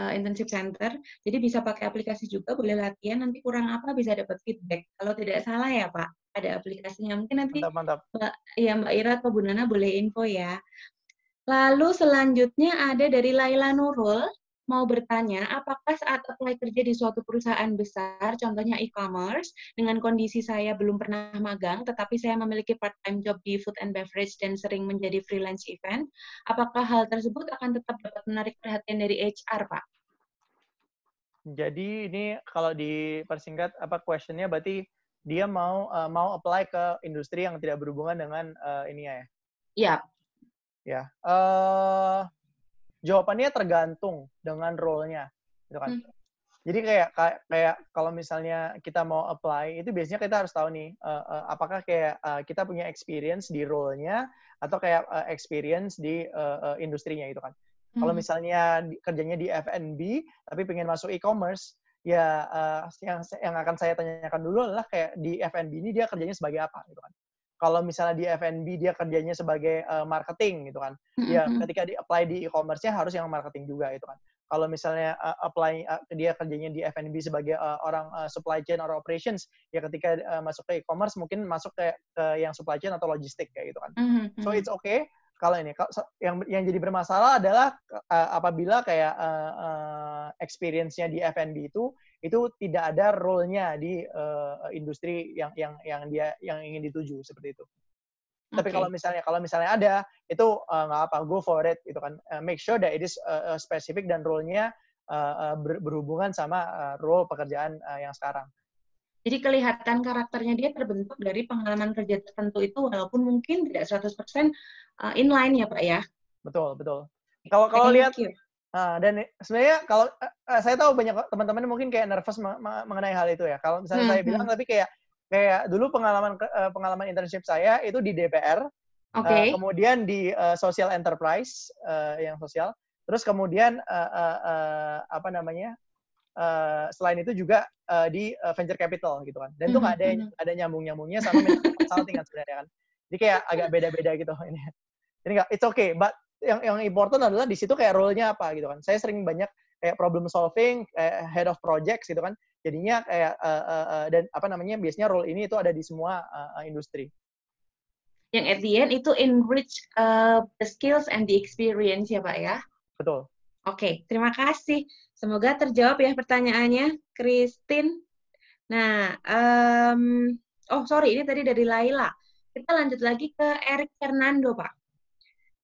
uh, internship center. Jadi bisa pakai aplikasi juga, boleh latihan. Nanti kurang apa bisa dapat feedback. Kalau tidak salah ya Pak, ada aplikasinya. Mungkin nanti mantap, mantap. Mbak, ya Mbak Ira atau Bu Nana boleh info ya. Lalu selanjutnya ada dari Laila Nurul mau bertanya, apakah saat apply kerja di suatu perusahaan besar, contohnya e-commerce, dengan kondisi saya belum pernah magang, tetapi saya memiliki part-time job di food and beverage dan sering menjadi freelance event, apakah hal tersebut akan tetap dapat menarik perhatian dari HR, Pak? Jadi ini kalau dipersingkat apa questionnya berarti dia mau uh, mau apply ke industri yang tidak berhubungan dengan uh, eh, ini ya? Iya. Ya. Yeah. Uh, jawabannya tergantung dengan role-nya gitu kan hmm. jadi kayak kayak, kayak kalau misalnya kita mau apply itu biasanya kita harus tahu nih uh, uh, apakah kayak uh, kita punya experience di role-nya atau kayak uh, experience di uh, uh, industrinya gitu kan hmm. kalau misalnya di, kerjanya di F&B tapi pengen masuk e-commerce ya uh, yang yang akan saya tanyakan dulu adalah kayak di F&B ini dia kerjanya sebagai apa gitu kan kalau misalnya di F&B dia kerjanya sebagai uh, marketing gitu kan. Ya ketika di apply di e-commerce-nya harus yang marketing juga gitu kan. Kalau misalnya uh, apply uh, dia kerjanya di F&B sebagai uh, orang uh, supply chain or operations, ya ketika uh, masuk ke e-commerce mungkin masuk ke, ke yang supply chain atau logistik kayak gitu kan. Mm-hmm, mm-hmm. So it's okay kalau ini yang yang jadi bermasalah adalah uh, apabila kayak uh, uh, experience-nya di F&B itu itu tidak ada role-nya di uh, industri yang yang yang dia yang ingin dituju seperti itu. Okay. Tapi kalau misalnya kalau misalnya ada itu eh, nggak uh, apa go for it itu kan. Uh, make sure that it is uh, specific dan role-nya uh, ber, berhubungan sama uh, role pekerjaan uh, yang sekarang. Jadi kelihatan karakternya dia terbentuk dari pengalaman kerja tertentu itu walaupun mungkin tidak 100% inline ya Pak ya. Betul, betul. Kalau kalau lihat Uh, dan sebenarnya kalau uh, saya tahu banyak teman-teman mungkin kayak nervous mengenai hal itu ya. Kalau misalnya hmm. saya bilang hmm. tapi kayak kayak dulu pengalaman uh, pengalaman internship saya itu di DPR, eh, okay. uh, kemudian di uh, social enterprise uh, yang sosial, terus kemudian uh, uh, uh, apa namanya uh, selain itu juga uh, di uh, venture capital gitu kan. Dan itu mm -hmm. hmm, hmm. ada ada nyambung-nyambungnya sama consulting kan sebenarnya kan. Jadi kayak agak beda-beda gitu ini. Jadi nggak, it's okay, but yang yang important adalah di situ kayak role-nya apa gitu kan. Saya sering banyak kayak problem solving, kayak head of projects gitu kan. Jadinya kayak uh, uh, uh, dan apa namanya biasanya role ini itu ada di semua uh, industri. Yang at the end itu enrich uh, the skills and the experience ya Pak ya. Betul. Oke, okay, terima kasih. Semoga terjawab ya pertanyaannya, Christine. Nah, um, oh sorry, ini tadi dari Laila. Kita lanjut lagi ke Eric Fernando, Pak.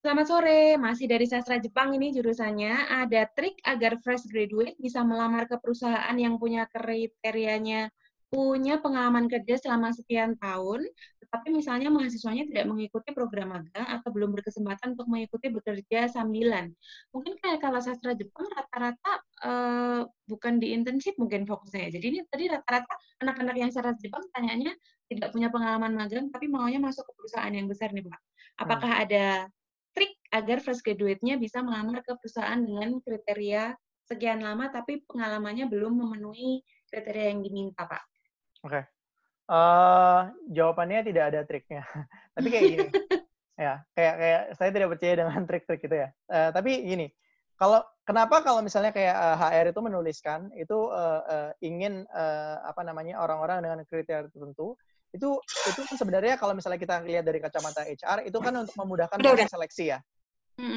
Selamat sore, masih dari sastra Jepang ini jurusannya. Ada trik agar fresh graduate bisa melamar ke perusahaan yang punya kriterianya punya pengalaman kerja selama sekian tahun, tetapi misalnya mahasiswanya tidak mengikuti program magang atau belum berkesempatan untuk mengikuti bekerja sambilan. Mungkin kayak kalau sastra Jepang rata-rata eh, bukan di internship mungkin fokusnya. Ya? Jadi ini tadi rata-rata anak-anak yang sastra Jepang tanyanya tidak punya pengalaman magang tapi maunya masuk ke perusahaan yang besar nih, Pak. Apakah nah. ada trik agar fresh graduate-nya bisa melamar ke perusahaan dengan kriteria sekian lama tapi pengalamannya belum memenuhi kriteria yang diminta, Pak? Oke. Okay. Uh, eh, jawabannya tidak ada triknya. tapi kayak gini. ya, kayak kayak saya tidak percaya dengan trik-trik itu ya. Uh, tapi gini, kalau kenapa kalau misalnya kayak uh, eh, HR itu menuliskan itu uh, uh, ingin uh, apa namanya orang-orang dengan kriteria tertentu itu itu kan sebenarnya kalau misalnya kita lihat dari kacamata HR itu kan untuk memudahkan proses seleksi ya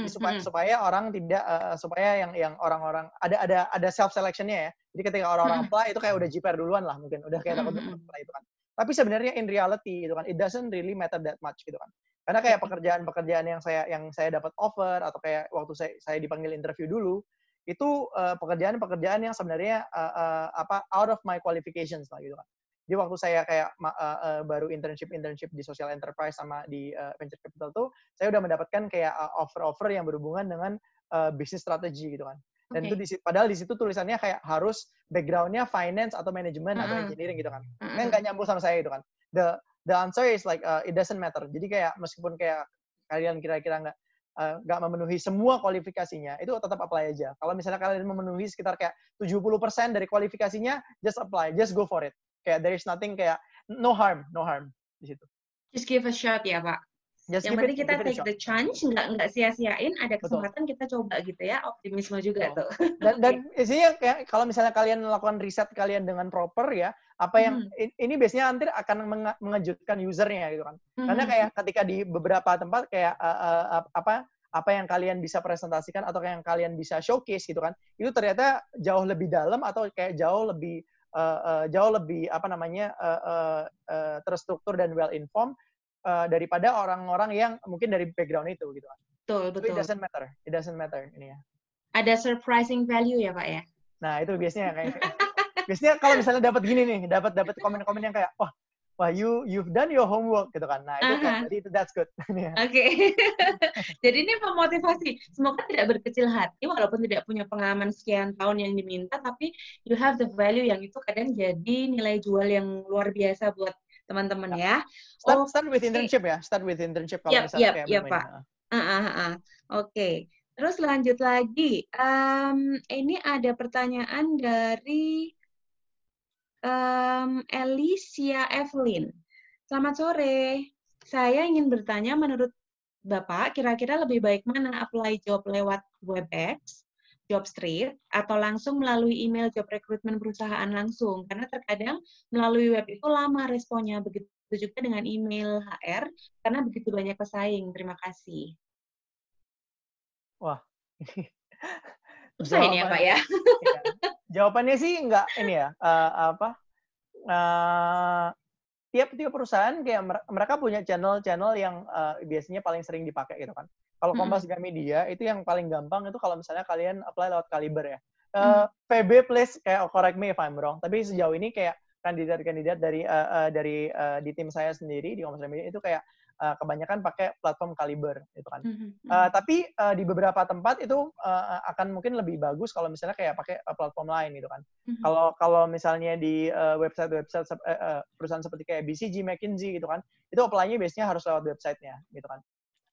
supaya supaya orang tidak uh, supaya yang yang orang-orang ada ada ada self selectionnya ya jadi ketika orang-orang apply itu kayak udah jiper duluan lah mungkin udah kayak takut apply itu kan tapi sebenarnya in reality itu kan it doesn't really matter that much gitu kan karena kayak pekerjaan-pekerjaan yang saya yang saya dapat offer atau kayak waktu saya saya dipanggil interview dulu itu pekerjaan eh, pekerjaan-pekerjaan yang sebenarnya uh, uh, apa out of my qualifications lah gitu kan jadi waktu saya kayak uh, uh, baru internship internship di social enterprise sama di uh, venture capital tuh, saya udah mendapatkan kayak offer-offer yang berhubungan dengan uh, bisnis strategi gitu kan. Dan okay. itu di, padahal di situ tulisannya kayak harus backgroundnya finance atau manajemen uh -huh. atau engineering gitu kan. Uh -huh. nggak nyambung sama saya gitu kan. The the answer is like uh, it doesn't matter. Jadi kayak meskipun kayak kalian kira-kira nggak nggak uh, memenuhi semua kualifikasinya, itu tetap apply aja. Kalau misalnya kalian memenuhi sekitar kayak 70% dari kualifikasinya, just apply, just go for it. Kayak there is nothing kayak no harm, no harm di situ. Just give a shot ya, Pak. Just yang penting kita take the chance, nggak nggak sia-siain, ada kesempatan Betul. kita coba gitu ya, optimisme juga Betul. tuh. Dan, dan isinya kayak kalau misalnya kalian melakukan riset kalian dengan proper ya, apa yang hmm. ini biasanya nanti akan mengejutkan usernya gitu kan. Hmm. Karena kayak ketika di beberapa tempat kayak uh, uh, apa apa yang kalian bisa presentasikan atau yang kalian bisa showcase gitu kan, itu ternyata jauh lebih dalam atau kayak jauh lebih uh, uh, jauh lebih apa namanya uh, uh, uh, terstruktur dan well informed uh, daripada orang-orang yang mungkin dari background itu gitu kan. Betul, betul. So it doesn't matter. It doesn't matter ini ya. Ada surprising value ya, Pak ya. Nah, itu biasanya kayak biasanya kalau misalnya dapat gini nih, dapat dapat komen-komen yang kayak, "Wah, oh, wah you you've done your homework gitu kan nah itu uh -huh. kan jadi itu that's good iya. oke okay. jadi ini memotivasi semoga tidak berkecil hati walaupun tidak punya pengalaman sekian tahun yang diminta tapi you have the value yang itu kadang jadi nilai jual yang luar biasa buat teman-teman ya. ya. Start, oh, start with internship okay. ya, start with internship kalau yep, misalnya yep, kayak yep, Pak. Uh, uh, -huh. Oke. Okay. Terus lanjut lagi. Um, ini ada pertanyaan dari um, Alicia Evelyn. Selamat sore. Saya ingin bertanya menurut Bapak, kira-kira lebih baik mana apply job lewat WebEx, JobStreet, atau langsung melalui email job recruitment perusahaan langsung? Karena terkadang melalui web itu lama responnya, begitu juga dengan email HR, karena begitu banyak pesaing. Terima kasih. Wah, Susah ini ya Pak ya. ya. Jawabannya sih nggak ini ya uh, apa uh, eh, tiap tiap perusahaan kayak mereka punya channel-channel yang uh, biasanya paling sering dipakai gitu kan. Kalau Kompas Gramedia itu yang paling gampang itu kalau misalnya kalian apply lewat Kaliber ya. Uh, mm. PB please kayak oh, correct me if I'm wrong. Tapi sejauh ini kayak kandidat-kandidat dari uh, uh, dari uh, di tim saya sendiri di Kompas Gramedia itu kayak uh, kebanyakan pakai platform Kaliber gitu kan. Mm -hmm. uh, tapi uh, di beberapa tempat itu uh, akan mungkin lebih bagus kalau misalnya kayak pakai platform lain gitu kan. Mhm. Kalau mm -hmm. kalau misalnya di website-website uh, website -website, uh, perusahaan seperti kayak BCG, McKinsey gitu kan, itu apply-nya biasanya harus lewat websitenya gitu kan.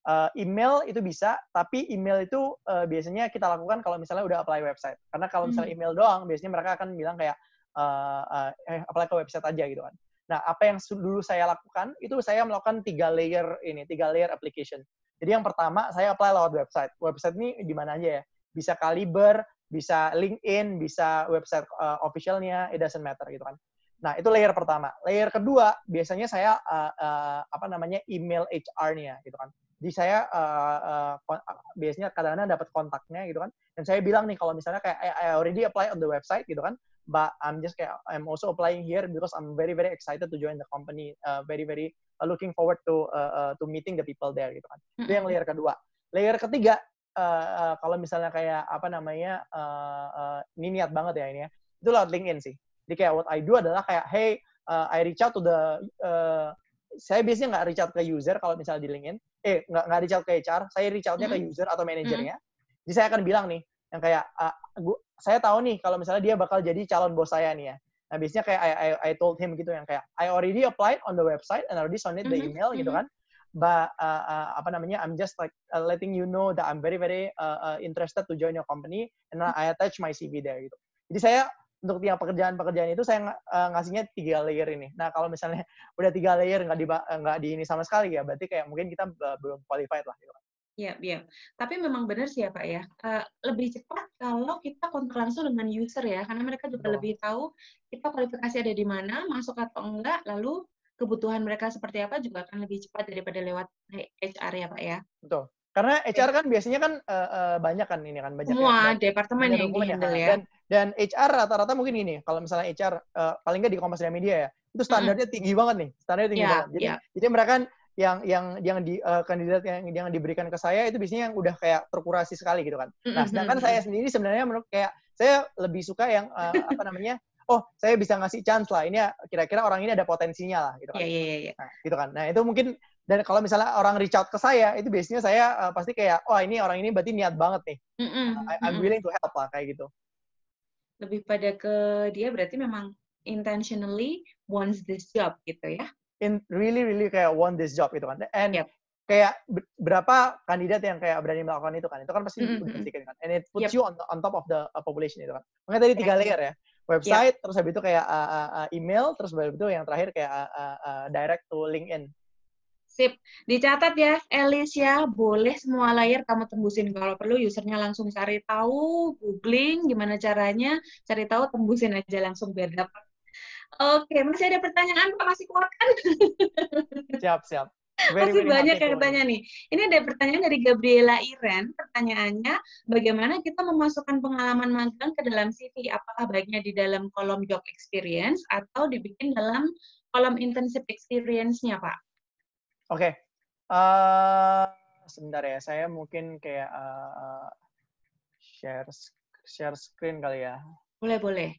Uh, email itu bisa, tapi email itu uh, biasanya kita lakukan kalau misalnya udah apply website. Karena kalau misalnya mhm. email doang, biasanya mereka akan bilang kayak uh, uh, eh, apply ke website aja gitu kan. Nah, apa yang dulu saya lakukan itu saya melakukan tiga layer ini, tiga layer application. Jadi yang pertama saya apply lewat website. Website ini di mana aja ya? Bisa Kaliber, bisa LinkedIn, bisa website uh, officialnya, it doesn't matter gitu kan. Nah, itu layer pertama. Layer kedua biasanya saya uh, uh, apa namanya email HR-nya gitu kan. Jadi saya uh, uh, biasanya kadang-kadang dapat kontaknya gitu kan. Dan saya bilang nih kalau misalnya kayak I already apply on the website gitu kan but I'm just I'm also applying here because I'm very very excited to join the company, uh, very very uh, looking forward to uh, uh, to meeting the people there gitu kan. Itu yang layer kedua. Layer ketiga uh, uh, kalau misalnya kayak apa namanya uh, uh, ini niat banget ya ini ya. Itu lewat LinkedIn sih. Jadi kayak what I do adalah kayak hey uh, I reach out to the uh, saya biasanya nggak reach out ke user kalau misalnya di LinkedIn, eh nggak nggak reach out ke HR, saya reach outnya ke user atau manajernya. Jadi saya akan bilang nih, yang kayak uh, gua, saya tahu nih kalau misalnya dia bakal jadi calon bos saya nih ya. Nah, biasanya kayak I, I, I told him gitu yang kayak I already applied on the website and already sent the mhm, email mm -hmm. gitu mhm. kan. But uh, uh, apa namanya? I'm just like uh, letting you know that I'm very very uh, uh, interested to join your company and I attach my CV there gitu. Jadi saya untuk tiap pekerjaan-pekerjaan itu saya uh, ngasihnya tiga layer ini. Nah kalau misalnya udah tiga layer nggak di nggak di ini sama sekali ya, berarti kayak mungkin kita uh, belum qualified lah. Gitu. Kan. Iya, iya. Tapi memang benar sih ya Pak ya, eee, eh, lebih cepat kalau kita kontak langsung dengan user ya, karena mereka juga oh. lebih tahu kita kualifikasi ada di mana, masuk atau enggak, lalu kebutuhan mereka seperti apa juga akan lebih cepat daripada lewat HR ya Pak ya? Betul. Karena HR kan biasanya kan, eee uh, eh, banyak kan ini kan, banyak ya. Semua ya, departemen yang ya. Dan dan HR rata-rata mungkin ini, kalau misalnya HR, uh, eh, paling nggak di Kompas Media ya, itu standarnya tinggi banget nih, standarnya tinggi yeah, banget. Jadi iya. jadi mereka kan yang yang yang di uh, kandidat yang yang diberikan ke saya itu biasanya yang udah kayak terkurasi sekali gitu kan. Nah, sedangkan saya sendiri sebenarnya menurut kayak saya lebih suka yang uh, apa namanya? Oh, saya bisa ngasih chance lah. Ini ya, kira-kira orang ini ada potensinya lah gitu kan. Iya, iya, iya, iya. Nah, gitu kan. Nah, itu mungkin dan kalau misalnya orang reach out ke saya, itu biasanya saya uh, pasti kayak, oh ini orang ini berarti niat banget nih. Mm -mm. I'm willing to help lah kayak gitu. Lebih pada ke dia berarti memang intentionally wants this job gitu ya? in really really kayak want this job gitu kan and yep. kayak berapa kandidat yang kayak berani melakukan itu kan itu kan pasti mm-hmm. kan and it puts yep. you on on top of the uh, population itu kan makanya tadi tiga layer ya website yep. terus habis itu kayak uh, uh, uh, email terus habis itu yang terakhir kayak uh, uh, uh direct to LinkedIn Sip. Dicatat ya, Elis Boleh semua layer kamu tembusin. Kalau perlu usernya langsung cari tahu, googling gimana caranya, cari tahu tembusin aja langsung biar dapat Oke, masih ada pertanyaan Pak masih kuat kan? Siap, siap. Very, Masih very banyak yang bertanya nih. Ini ada pertanyaan dari Gabriela Iren. Pertanyaannya, bagaimana kita memasukkan pengalaman magang ke dalam CV? Apakah baiknya di dalam kolom job experience atau dibikin dalam kolom internship experience-nya, Pak? Oke. Okay. Uh, eh, sebentar ya, saya mungkin kayak uh, share share screen kali ya. Boleh, boleh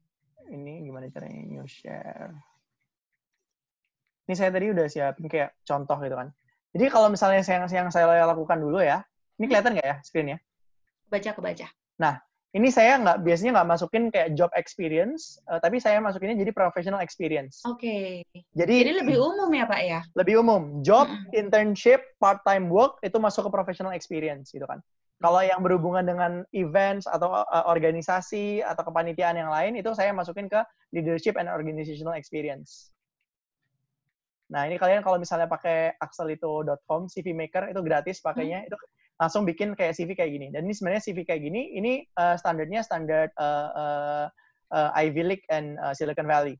ini gimana caranya new share. Ini saya tadi udah siapin kayak contoh gitu kan. Jadi kalau misalnya yang, yang saya lakukan dulu ya, ini kelihatan nggak ya screen ya? Baca baca. Nah, ini saya nggak biasanya nggak masukin kayak job experience, uh, tapi saya masukinnya jadi professional experience. Oke. Okay. Jadi, jadi lebih umum ya pak ya? Lebih umum. Job, internship, part time work itu masuk ke professional experience gitu kan. Kalau yang berhubungan dengan events atau uh, organisasi atau kepanitiaan yang lain itu saya masukin ke leadership and organizational experience. Nah, ini kalian kalau misalnya pakai axelito.com CV Maker itu gratis pakainya hmm. itu langsung bikin kayak CV kayak gini. Dan ini sebenarnya CV kayak gini ini uh, standarnya standar uh, uh, uh, Ivy League and uh, Silicon Valley.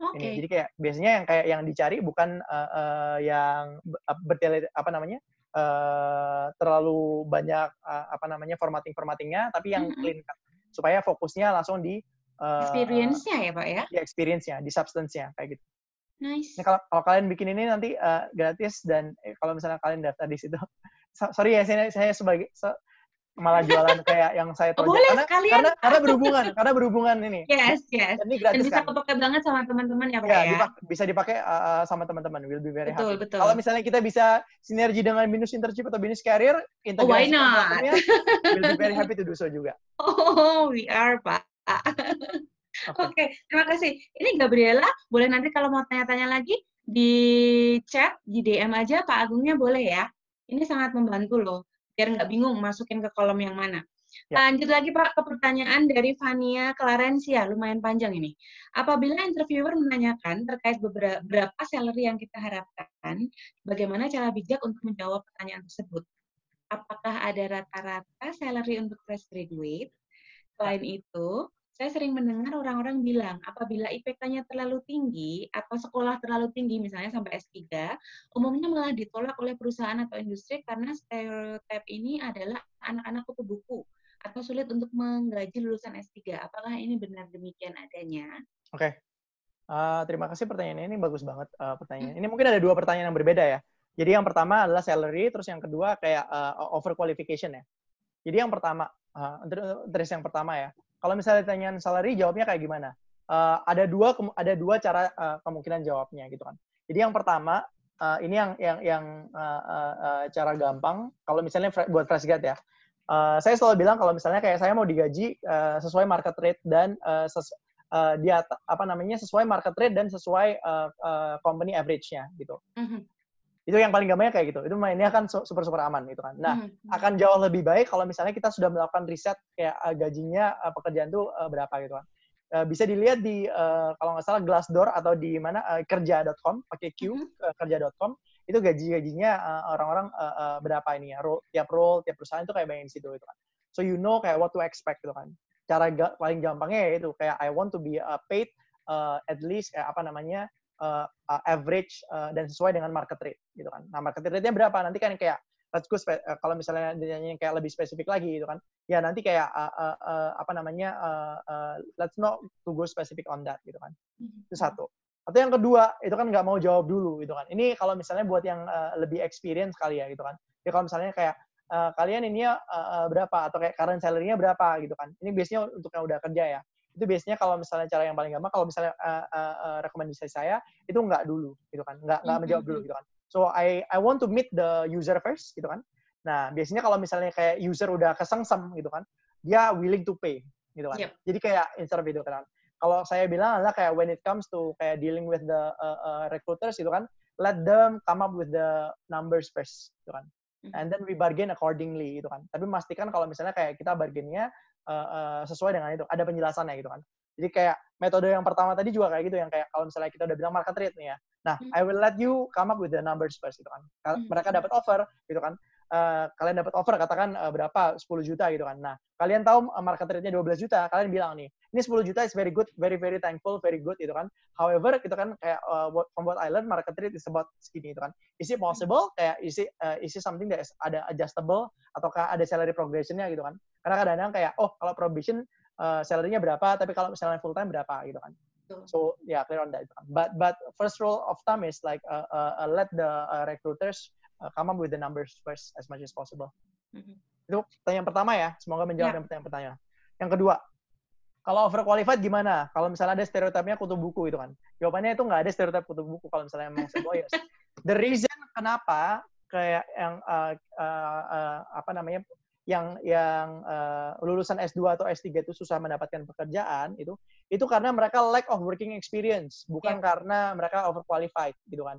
Okay. Ini jadi kayak biasanya yang kayak yang dicari bukan uh, uh, yang bertele apa namanya? uh, terlalu banyak uh, apa namanya formatting formattingnya tapi yang mm -hmm. clean cut kan. supaya fokusnya langsung di uh, experience-nya ya pak ya di iya, experience-nya di substance-nya kayak gitu nice nah, kalau kalau kalian bikin ini nanti uh, gratis dan eh, kalau misalnya kalian daftar di situ sorry ya saya saya sebagai malah jualan kayak yang saya oh, tahu. boleh karena, sekalian. Karena, karena berhubungan, karena berhubungan ini. Yes, yes. Dan ini gratis Dan bisa kan? banget sama teman-teman ya, Pak ya. ya? Dipak- bisa dipakai uh, sama teman-teman. Will be very happy. Betul. Kalau misalnya kita bisa sinergi dengan minus Internship atau minus Career, integrasi oh, why not? will be very happy to do so juga. Oh, we are, Pak. Oke, okay. okay, terima kasih. Ini Gabriela, boleh nanti kalau mau tanya-tanya lagi di chat, di DM aja Pak Agungnya boleh ya. Ini sangat membantu loh biar nggak bingung masukin ke kolom yang mana. Ya. Lanjut lagi Pak ke pertanyaan dari Fania Clarencia, lumayan panjang ini. Apabila interviewer menanyakan terkait beberapa salary yang kita harapkan, bagaimana cara bijak untuk menjawab pertanyaan tersebut? Apakah ada rata-rata salary untuk fresh graduate? Selain ya. itu, saya sering mendengar orang-orang bilang, apabila IPK-nya terlalu tinggi atau sekolah terlalu tinggi, misalnya sampai S3, umumnya malah ditolak oleh perusahaan atau industri karena stereotip ini adalah anak-anak kutu buku atau sulit untuk menggaji lulusan S3. Apakah ini benar demikian adanya? Oke. Okay. Uh, eh, terima kasih pertanyaannya. Ini bagus banget uh, eh, pertanyaan. Hmm. Ini mungkin ada dua pertanyaan yang berbeda ya. Jadi yang pertama adalah salary, terus yang kedua kayak uh, eh, qualification ya. Jadi yang pertama, uh, terus yang pertama ya kalau misalnya ditanyain salary, jawabnya kayak gimana? Uh, ada dua ada dua cara uh, kemungkinan jawabnya gitu kan. Jadi yang pertama uh, ini yang yang yang uh, uh, cara gampang. Kalau misalnya buat fresh grad ya, uh, saya selalu bilang kalau misalnya kayak saya mau digaji uh, sesuai market rate dan uh, ses uh, dia apa namanya sesuai market rate dan sesuai uh, uh, company average-nya gitu. Mm -hmm itu yang paling gampangnya kayak gitu itu mainnya kan super super aman gitu kan nah hmm. akan jauh lebih baik kalau misalnya kita sudah melakukan riset kayak uh, gajinya uh, pekerjaan tuh uh, berapa gitu kan uh, bisa dilihat di uh, kalau nggak salah Glassdoor atau di mana uh, kerja.com pakai Q hmm. uh, kerja.com itu gaji gajinya uh, orang-orang uh, uh, berapa ini ya role, tiap role tiap perusahaan itu kayak banyak di situ gitu kan so you know kayak what to expect gitu kan cara ga, paling gampangnya ya itu kayak I want to be uh, paid uh, at least kayak apa namanya uh, uh, average uh, dan sesuai dengan market rate gitu kan. Nah, market rate-nya berapa? Nanti kan kayak let's go uh, kalau misalnya ditanya kayak lebih spesifik lagi gitu kan. Ya nanti kayak uh, uh, uh, apa namanya uh, uh, let's not to go specific on that gitu kan. Mm-hmm. Itu satu. Atau yang kedua, itu kan nggak mau jawab dulu gitu kan. Ini kalau misalnya buat yang uh, lebih experience kali ya gitu kan. Ya kalau misalnya kayak uh, kalian ini uh, berapa atau kayak current salary-nya berapa gitu kan. Ini biasanya untuk yang udah kerja ya itu biasanya kalau misalnya cara yang paling gampang kalau misalnya uh, uh, uh, rekomendasi saya itu nggak dulu gitu kan nggak nggak hmm, menjawab hmm, dulu hmm. gitu kan so I I want to meet the user first gitu kan nah biasanya kalau misalnya kayak user udah kesengsem gitu kan dia willing to pay gitu kan yep. jadi kayak of video kan kalau saya bilang adalah kayak when it comes to kayak dealing with the uh, uh, recruiters gitu kan let them come up with the numbers first gitu kan and then we bargain accordingly gitu kan tapi pastikan kalau misalnya kayak kita bargainnya uh, sesuai dengan itu ada penjelasannya gitu kan jadi kayak metode yang pertama tadi juga kayak gitu yang kayak kalau misalnya kita udah bilang market rate nih ya nah hmm. I will let you come up with the numbers first gitu kan hmm. mereka dapat offer gitu kan uh, kalian dapat offer katakan uh, berapa 10 juta gitu kan nah kalian tahu market rate-nya 12 juta kalian bilang nih ini 10 juta is very good, very very thankful, very good itu kan. However, gitu kan kayak uh, from what I learned market rate is about segini gitu kan. Is it possible kayak is it, uh, is it something that is ada adjustable ataukah ada salary progressionnya gitu kan. Karena kadang-kadang kayak oh kalau probation uh, salary-nya berapa, tapi kalau misalnya full time berapa gitu kan. So yeah, clear on that. Gitu kan. But but first rule of thumb is like uh, uh, uh, let the uh, recruiters uh, come up with the numbers first as much as possible. Mm -hmm. Itu pertanyaan pertama ya. Semoga menjawab yeah. yang pertanyaan pertanyaan. Yang kedua, kalau overqualified gimana? Kalau misalnya ada stereotipnya kutub buku itu kan. Jawabannya itu nggak ada stereotip kutub buku kalau misalnya emang Seboyos. The reason kenapa kayak yang uh, uh, uh, apa namanya yang yang uh, lulusan S2 atau S3 itu susah mendapatkan pekerjaan itu itu karena mereka lack of working experience bukan yeah. karena mereka overqualified gitu kan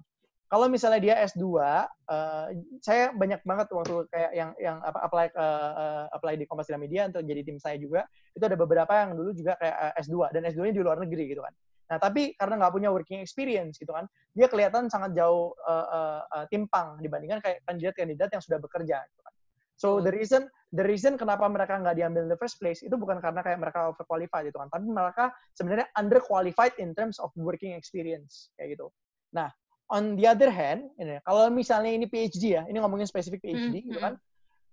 kalau misalnya dia S2, uh, eh, saya banyak banget waktu kayak yang yang apa apply uh, apply di Kompas Media untuk jadi tim saya juga, itu ada beberapa yang dulu juga kayak eh, S2 dan S2-nya di luar negeri gitu kan. Nah, tapi karena nggak punya working experience gitu kan, dia kelihatan sangat jauh uh, uh, uh, timpang dibandingkan kayak kandidat-kandidat yang sudah bekerja gitu kan. So hmm. the reason the reason kenapa mereka nggak diambil in the first place itu bukan karena kayak mereka overqualified gitu kan, tapi mereka sebenarnya underqualified in terms of working experience kayak gitu. Nah, on the other hand, ini, kalau misalnya ini PhD ya, ini ngomongin spesifik PhD mm-hmm. gitu hmm. kan.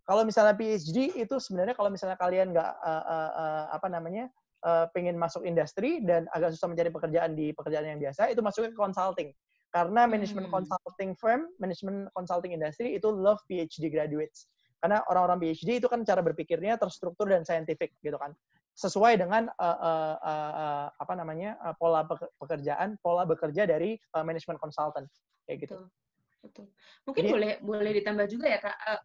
Kalau misalnya PhD itu sebenarnya kalau misalnya kalian nggak uh, uh, uh, apa namanya uh, pengen masuk industri dan agak susah mencari pekerjaan di pekerjaan yang biasa, itu masuk ke consulting. Karena management mm consulting firm, management consulting industry itu love PhD graduates. Karena orang-orang PhD itu kan cara berpikirnya terstruktur dan scientific gitu kan sesuai dengan uh, uh, uh, apa namanya uh, pola pekerjaan pola bekerja dari uh, eh, manajemen konsultan kayak gitu. Betul. Betul. Mungkin Jadi, boleh boleh ditambah juga ya kak. Eh,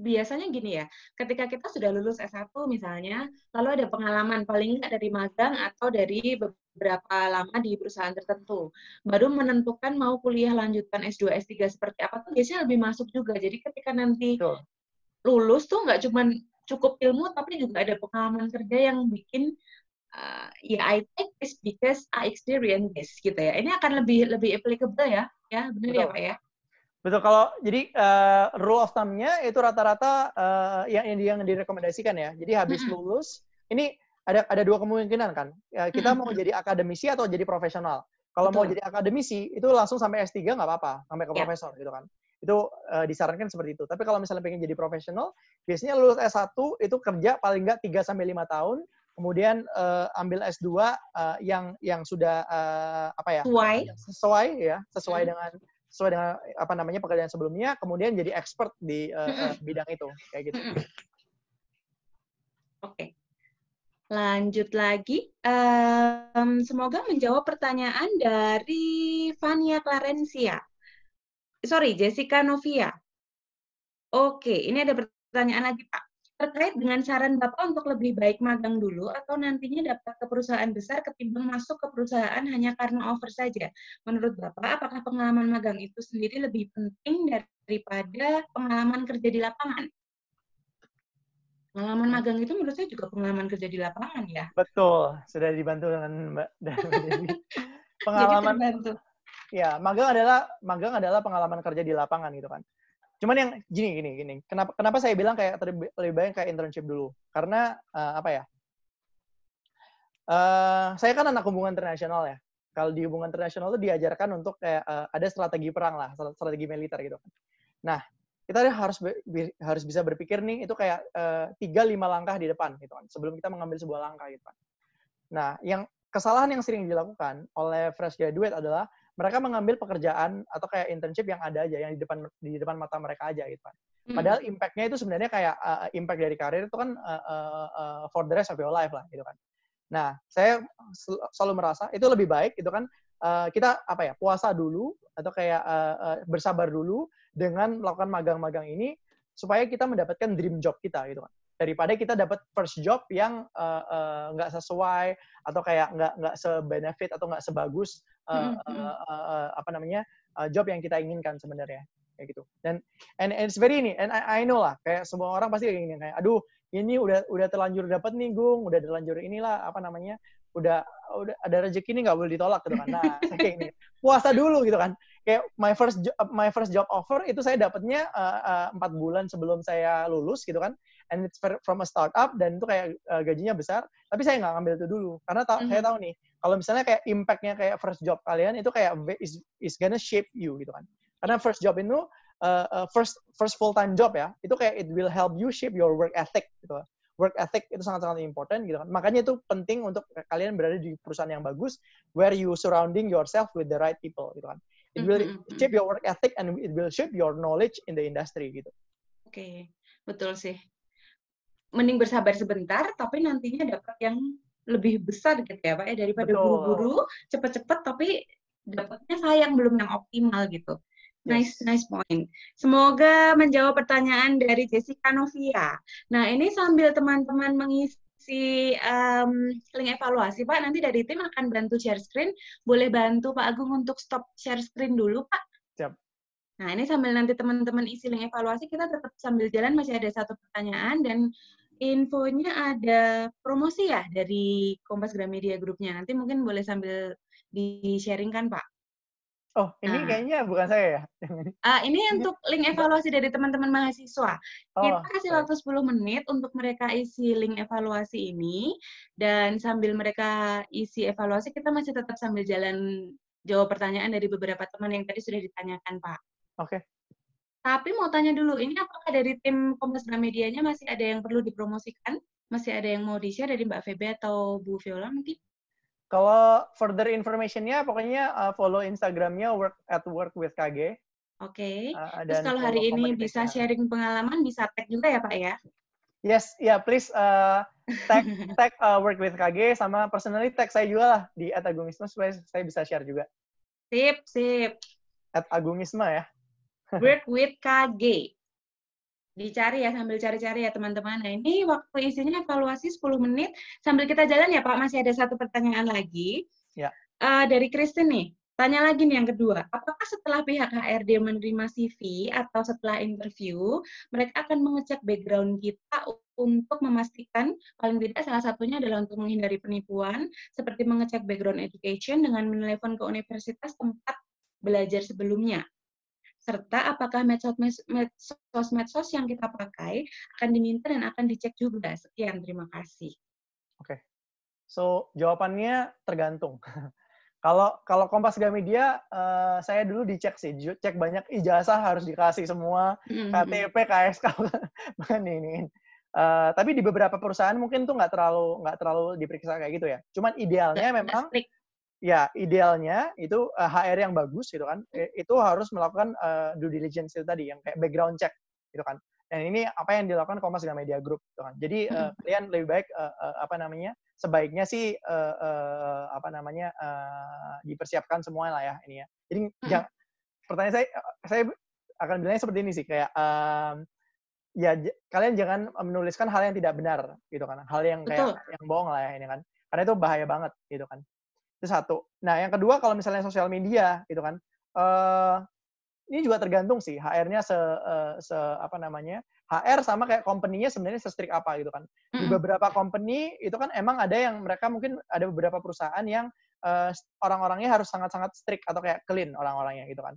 biasanya gini ya, ketika kita sudah lulus S1 misalnya, lalu ada pengalaman paling nggak dari magang atau dari beberapa lama di perusahaan tertentu, baru menentukan mau kuliah lanjutan S2, S3 seperti apa, tuh biasanya lebih masuk juga. Jadi ketika nanti lulus tuh nggak cuman cukup ilmu tapi juga ada pengalaman kerja yang bikin uh, ya I take this because I experience this gitu ya. Ini akan lebih lebih applicable ya, ya benar ya pak ya. Betul kalau jadi uh, rule of thumb itu rata-rata uh, eh, yang, yang yang direkomendasikan ya. Jadi habis -hmm. lulus ini ada ada dua kemungkinan kan. Ya, kita -hmm. mau jadi akademisi atau jadi profesional. Kalau mau jadi akademisi itu langsung sampai S3 nggak apa-apa, sampai ke yeah. profesor gitu kan. Itu uh, disarankan seperti itu. Tapi kalau misalnya pengen jadi profesional, biasanya lulus S1 itu kerja paling nggak 3 sampai 5 tahun, kemudian uh, ambil S2 uh, eh, yang yang sudah uh, apa ya? sesuai sesuai ya, sesuai hmm. dengan sesuai dengan apa namanya pekerjaan sebelumnya, kemudian jadi expert di uh, hmm. bidang itu kayak gitu. Hmm, hmm. Oke. Okay. Lanjut lagi, um, semoga menjawab pertanyaan dari Fania Clarencia sorry, Jessica Novia. Oke, ini ada pertanyaan lagi Pak. Terkait dengan saran Bapak untuk lebih baik magang dulu atau nantinya dapat ke perusahaan besar ketimbang masuk ke perusahaan hanya karena over saja. Menurut Bapak, apakah pengalaman magang itu sendiri lebih penting daripada pengalaman kerja di lapangan? Pengalaman magang itu menurut saya juga pengalaman kerja di lapangan ya. Betul, sudah dibantu dengan Mbak. pengalaman Jadi ya magang adalah magang adalah pengalaman kerja di lapangan gitu kan cuman yang gini gini gini kenapa kenapa saya bilang kayak lebih baik kayak internship dulu karena uh, apa ya uh, saya kan anak hubungan internasional ya kalau di hubungan internasional itu diajarkan untuk kayak uh, ada strategi perang lah strategi militer gitu kan nah kita harus harus bisa berpikir nih itu kayak tiga uh, lima langkah di depan gitu kan sebelum kita mengambil sebuah langkah gitu kan nah yang kesalahan yang sering dilakukan oleh fresh graduate adalah mereka mengambil pekerjaan atau kayak internship yang ada aja yang di depan di depan mata mereka aja gitu kan. Hmm. Padahal impact-nya itu sebenarnya kayak uh, impact dari karir itu kan uh, uh, uh, for the rest of your life lah gitu kan. Nah, saya sel selalu merasa itu lebih baik gitu kan uh, kita apa ya puasa dulu atau kayak uh, uh, bersabar dulu dengan melakukan magang-magang ini supaya kita mendapatkan dream job kita gitu kan daripada kita dapat first job yang nggak uh, uh, sesuai atau kayak nggak nggak sebenefit atau nggak sebagus uh, uh, uh, apa namanya uh, job yang kita inginkan sebenarnya kayak gitu dan and, and it's very ini and I, I know lah kayak semua orang pasti kayak gini kayak aduh ini udah udah terlanjur dapat nih gung udah terlanjur inilah apa namanya udah udah ada rezeki ini nggak boleh ditolak gitu kan nah kayak ini puasa dulu gitu kan kayak my first job, my first job offer itu saya dapatnya eh, eh, empat uh, uh, bulan sebelum saya lulus gitu kan and it's from a startup dan itu kayak uh, gajinya besar tapi saya nggak ngambil itu dulu karena ta- mm-hmm. saya mhm. tahu nih kalau misalnya kayak impactnya kayak first job kalian itu kayak is is gonna shape you gitu kan karena first job itu uh, first first full time job ya itu kayak it will help you shape your work ethic gitu kan work ethic itu sangat-sangat important gitu kan. Makanya itu penting untuk kalian berada di perusahaan yang bagus where you surrounding yourself with the right people gitu kan. It will mhm, mhm. shape your work ethic and it will shape your knowledge in the industry gitu. Oke, okay. betul sih mending bersabar sebentar tapi nantinya dapat yang lebih besar gitu ya Pak ya daripada buru-buru cepet-cepet tapi dapatnya sayang belum yang optimal gitu. Nice, yes. nice point. Semoga menjawab pertanyaan dari Jessica Novia. Nah, ini sambil teman-teman mengisi um, link evaluasi, Pak, nanti dari tim akan bantu share screen. Boleh bantu Pak Agung untuk stop share screen dulu, Pak? Siap. Nah, ini sambil nanti teman-teman isi link evaluasi, kita tetap sambil jalan masih ada satu pertanyaan dan infonya ada promosi ya dari Kompas Gramedia grupnya. Nanti mungkin boleh sambil di sharing kan, Pak. Oh, ini nah. kayaknya bukan saya ya? uh, ini untuk link evaluasi dari teman-teman mahasiswa. Oh, Kita kasih waktu 10 menit untuk mereka isi link evaluasi ini. Dan sambil mereka isi evaluasi, kita masih tetap sambil jalan jawab pertanyaan dari beberapa teman yang tadi sudah ditanyakan, Pak. Oke, okay, tapi mau tanya dulu, ini apakah dari tim Komnas Medianya masih ada yang perlu dipromosikan? Masih ada yang mau di-share dari Mbak Febe atau Bu Viola mungkin? Kalau further informationnya, pokoknya uh, follow Instagramnya work at work with KG. Oke. Okay. Uh, Terus kalau hari ini bisa sharing pengalaman, bisa tag juga ya Pak ya? Yes, ya yeah, please uh, tag tag uh, work with KG sama personally tag saya juga lah di at @agungisme supaya saya bisa share juga. Sip, sip. At agungisme ya. Work with KG. Dicari ya sambil cari-cari ya teman-teman. Nah ini waktu isinya evaluasi 10 menit. Sambil kita jalan ya Pak, masih ada satu pertanyaan lagi. Ya. Uh, dari Kristen nih, tanya lagi nih yang kedua. Apakah setelah pihak HRD menerima CV atau setelah interview, mereka akan mengecek background kita untuk memastikan paling tidak salah satunya adalah untuk menghindari penipuan, seperti mengecek background education dengan menelepon ke universitas tempat belajar sebelumnya serta apakah medsos-medsos yang kita pakai akan diminta dan akan dicek juga. Sekian, terima kasih. Oke. Okay. So, jawabannya tergantung. kalau kalau Kompas Gramedia uh, eh, saya dulu dicek sih, cek banyak ijazah harus dikasih semua, mm -hmm. KTP, KSK, ini. Uh, tapi di beberapa perusahaan mungkin tuh nggak terlalu nggak terlalu diperiksa kayak gitu ya. Cuman idealnya memang ya idealnya itu uh, eh, HR yang bagus gitu kan itu harus melakukan uh, due diligence itu tadi yang kayak background check gitu kan dan ini apa yang dilakukan Kompas dengan Media Group gitu kan jadi uh, kalian lebih baik uh, uh, apa namanya sebaiknya sih uh, uh, apa namanya uh, dipersiapkan semua lah ya ini ya jadi yang hmm. pertanyaan saya saya akan bilangnya seperti ini sih kayak um, ya kalian jangan menuliskan hal yang tidak benar gitu kan hal yang kayak Betul. yang bohong lah ya ini kan karena itu bahaya banget gitu kan itu satu. Nah, yang kedua kalau misalnya sosial media gitu kan. Uh, ini juga tergantung sih HR-nya se, uh, se apa namanya HR sama kayak company-nya sebenarnya se apa gitu kan di beberapa company itu kan emang ada yang mereka mungkin ada beberapa perusahaan yang uh, orang-orangnya harus sangat-sangat strict atau kayak clean orang-orangnya gitu kan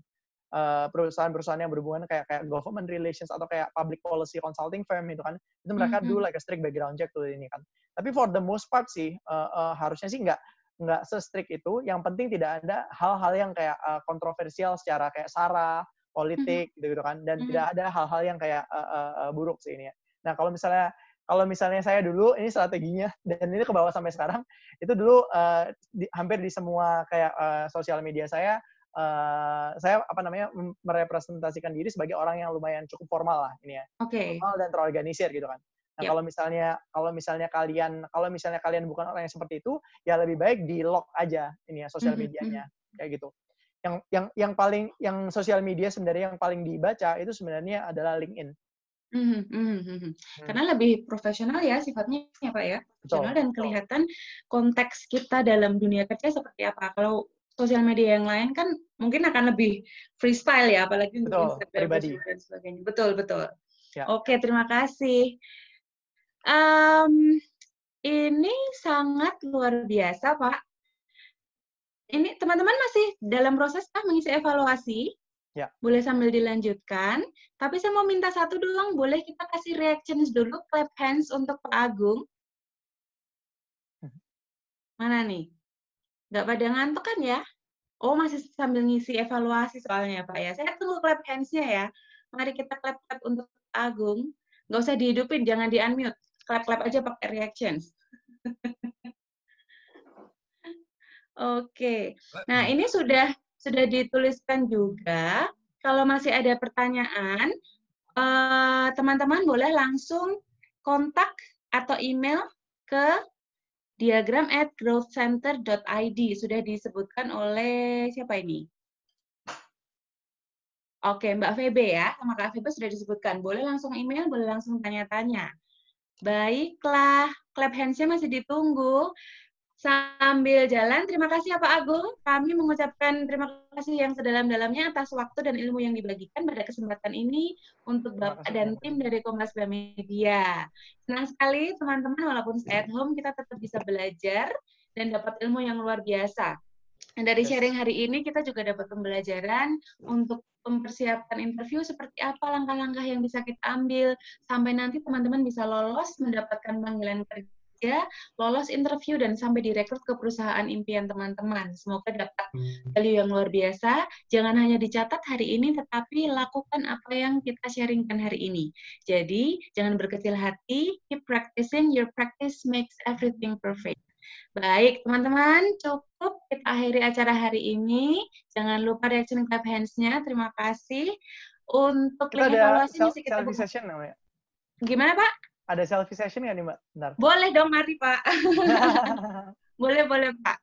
perusahaan-perusahaan yang berhubungan kayak kayak government relations atau kayak public policy consulting firm itu kan itu mereka mm-hmm. do like a strict background check tuh ini kan tapi for the most part sih uh, uh, harusnya sih nggak nggak se itu. Yang penting tidak ada hal-hal yang kayak uh, kontroversial secara kayak sara, politik mm-hmm. gitu kan. Dan mm-hmm. tidak ada hal-hal yang kayak uh, uh, uh, buruk sih ini ya. Nah, kalau misalnya kalau misalnya saya dulu ini strateginya dan ini ke bawah sampai sekarang itu dulu uh, di, hampir di semua kayak uh, sosial media saya uh, saya apa namanya merepresentasikan diri sebagai orang yang lumayan cukup formal lah ini ya. Okay. Formal dan terorganisir gitu kan. Nah, yeah. kalau misalnya kalau misalnya kalian kalau misalnya kalian bukan orang yang seperti itu, ya lebih baik di lock aja ini ya sosial mhm, medianya mm-hmm. kayak gitu. Yang yang yang paling yang sosial media sebenarnya yang paling dibaca itu sebenarnya adalah LinkedIn. Mm-hmm. Karena lebih profesional ya sifatnya ya Pak ya. Profesional dan kelihatan konteks kita dalam dunia kerja seperti apa. Kalau sosial media yang lain kan mungkin akan lebih freestyle ya apalagi untuk Instagram dan sebagainya. Betul, betul. Ya. Oke, terima kasih. Um, ini sangat luar biasa, Pak. Ini teman-teman masih dalam proses ah, mengisi evaluasi. Ya. Boleh sambil dilanjutkan. Tapi saya mau minta satu doang, boleh kita kasih reactions dulu, clap hands untuk Pak Agung. Hmm. Mana nih? Nggak pada ngantuk kan ya? Oh, masih sambil ngisi evaluasi soalnya Pak ya. Saya tunggu clap hands-nya ya. Mari kita clap-clap untuk Agung. Nggak usah dihidupin, jangan di-unmute klep-klep aja pakai reactions. Oke. Okay. Nah, ini sudah sudah dituliskan juga. Kalau masih ada pertanyaan, eh, teman-teman eh, boleh langsung kontak atau email ke diagram at growthcenter.id. Sudah disebutkan oleh siapa ini? Oke, Mbak Febe ya. Sama Kak Febe sudah disebutkan. Boleh langsung email, boleh langsung tanya-tanya. Baiklah, clap hands-nya masih ditunggu. Sambil jalan, terima kasih ya Pak Agung. Kami mengucapkan terima kasih yang sedalam-dalamnya atas waktu dan ilmu yang dibagikan pada kesempatan ini untuk Bapak dan tim dari Komnas Kompas Media. Senang sekali teman-teman, walaupun stay at home, kita tetap bisa belajar dan dapat ilmu yang luar biasa dari iya. sharing hari ini kita juga dapat pembelajaran untuk mempersiapkan interview seperti apa langkah-langkah yang bisa kita ambil sampai nanti teman-teman bisa lolos mendapatkan panggilan kerja, lolos interview dan sampai direkrut ke perusahaan impian teman-teman. Semoga dapat hmm. value yang luar biasa. Jangan hanya dicatat hari ini tetapi lakukan apa yang kita sharingkan hari ini. Jadi, jangan berkecil hati, keep practicing, your practice makes everything perfect. Baik, teman-teman, cukup kita akhiri acara hari ini. Jangan lupa reaction clap hands-nya. Terima kasih. Untuk kita link evaluasinya sel- kita buka. session namanya. Gimana, Pak? Ada selfie session nggak nih, Mbak? Bentar. Boleh dong, mari, Pak. boleh, boleh, Pak.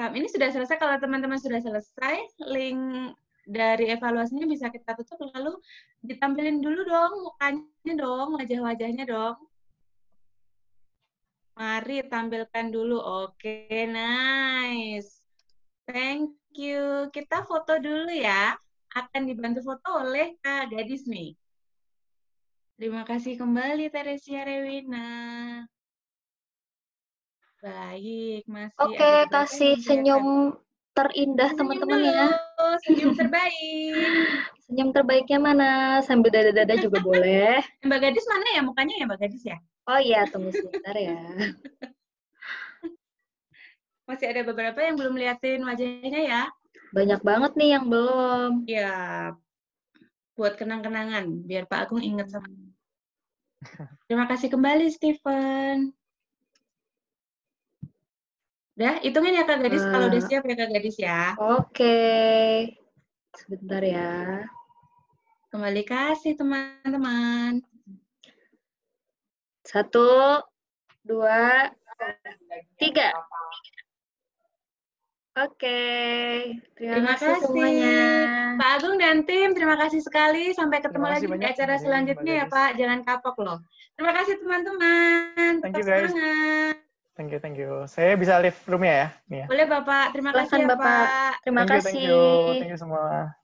Nah, ini sudah selesai. Kalau teman-teman sudah selesai, link dari evaluasinya bisa kita tutup lalu ditampilin dulu dong mukanya dong wajah-wajahnya dong Mari tampilkan dulu. Oke, okay, nice. Thank you. Kita foto dulu ya. Akan dibantu foto oleh Kak Gadis nih. Terima kasih kembali Teresia Rewina. Baik, masih Oke, kasih senyum terindah teman-teman ya. Senyum terbaik. senyum terbaiknya mana? Sambil dada-dada juga boleh. Mbak Gadis mana ya mukanya ya Mbak Gadis ya? Oh iya, tunggu sebentar ya. Masih ada beberapa yang belum liatin wajahnya ya? Banyak banget nih yang belum. Ya, buat kenang-kenangan biar Pak Agung ingat sama. Terima kasih kembali Steven. Dah, hitungin ya Kak Gadis uh, kalau udah eh, siap ya Kak Gadis ya. Oke. Okay. Sebentar ya. Kembali kasih teman-teman. Satu, dua, tiga. Oke, okay. terima, terima kasih, kasih semuanya. Pak Agung dan tim, terima kasih sekali. Sampai ketemu lagi lagi di acara selanjutnya ya Pak. Jangan kapok loh. Terima kasih teman-teman. Thank you guys. Thank you, thank you. Saya bisa live room ya? Nih ya. Boleh Bapak. Terima kasih ya, Bapak. Terima thank you, kasih. Thank you, thank you semua.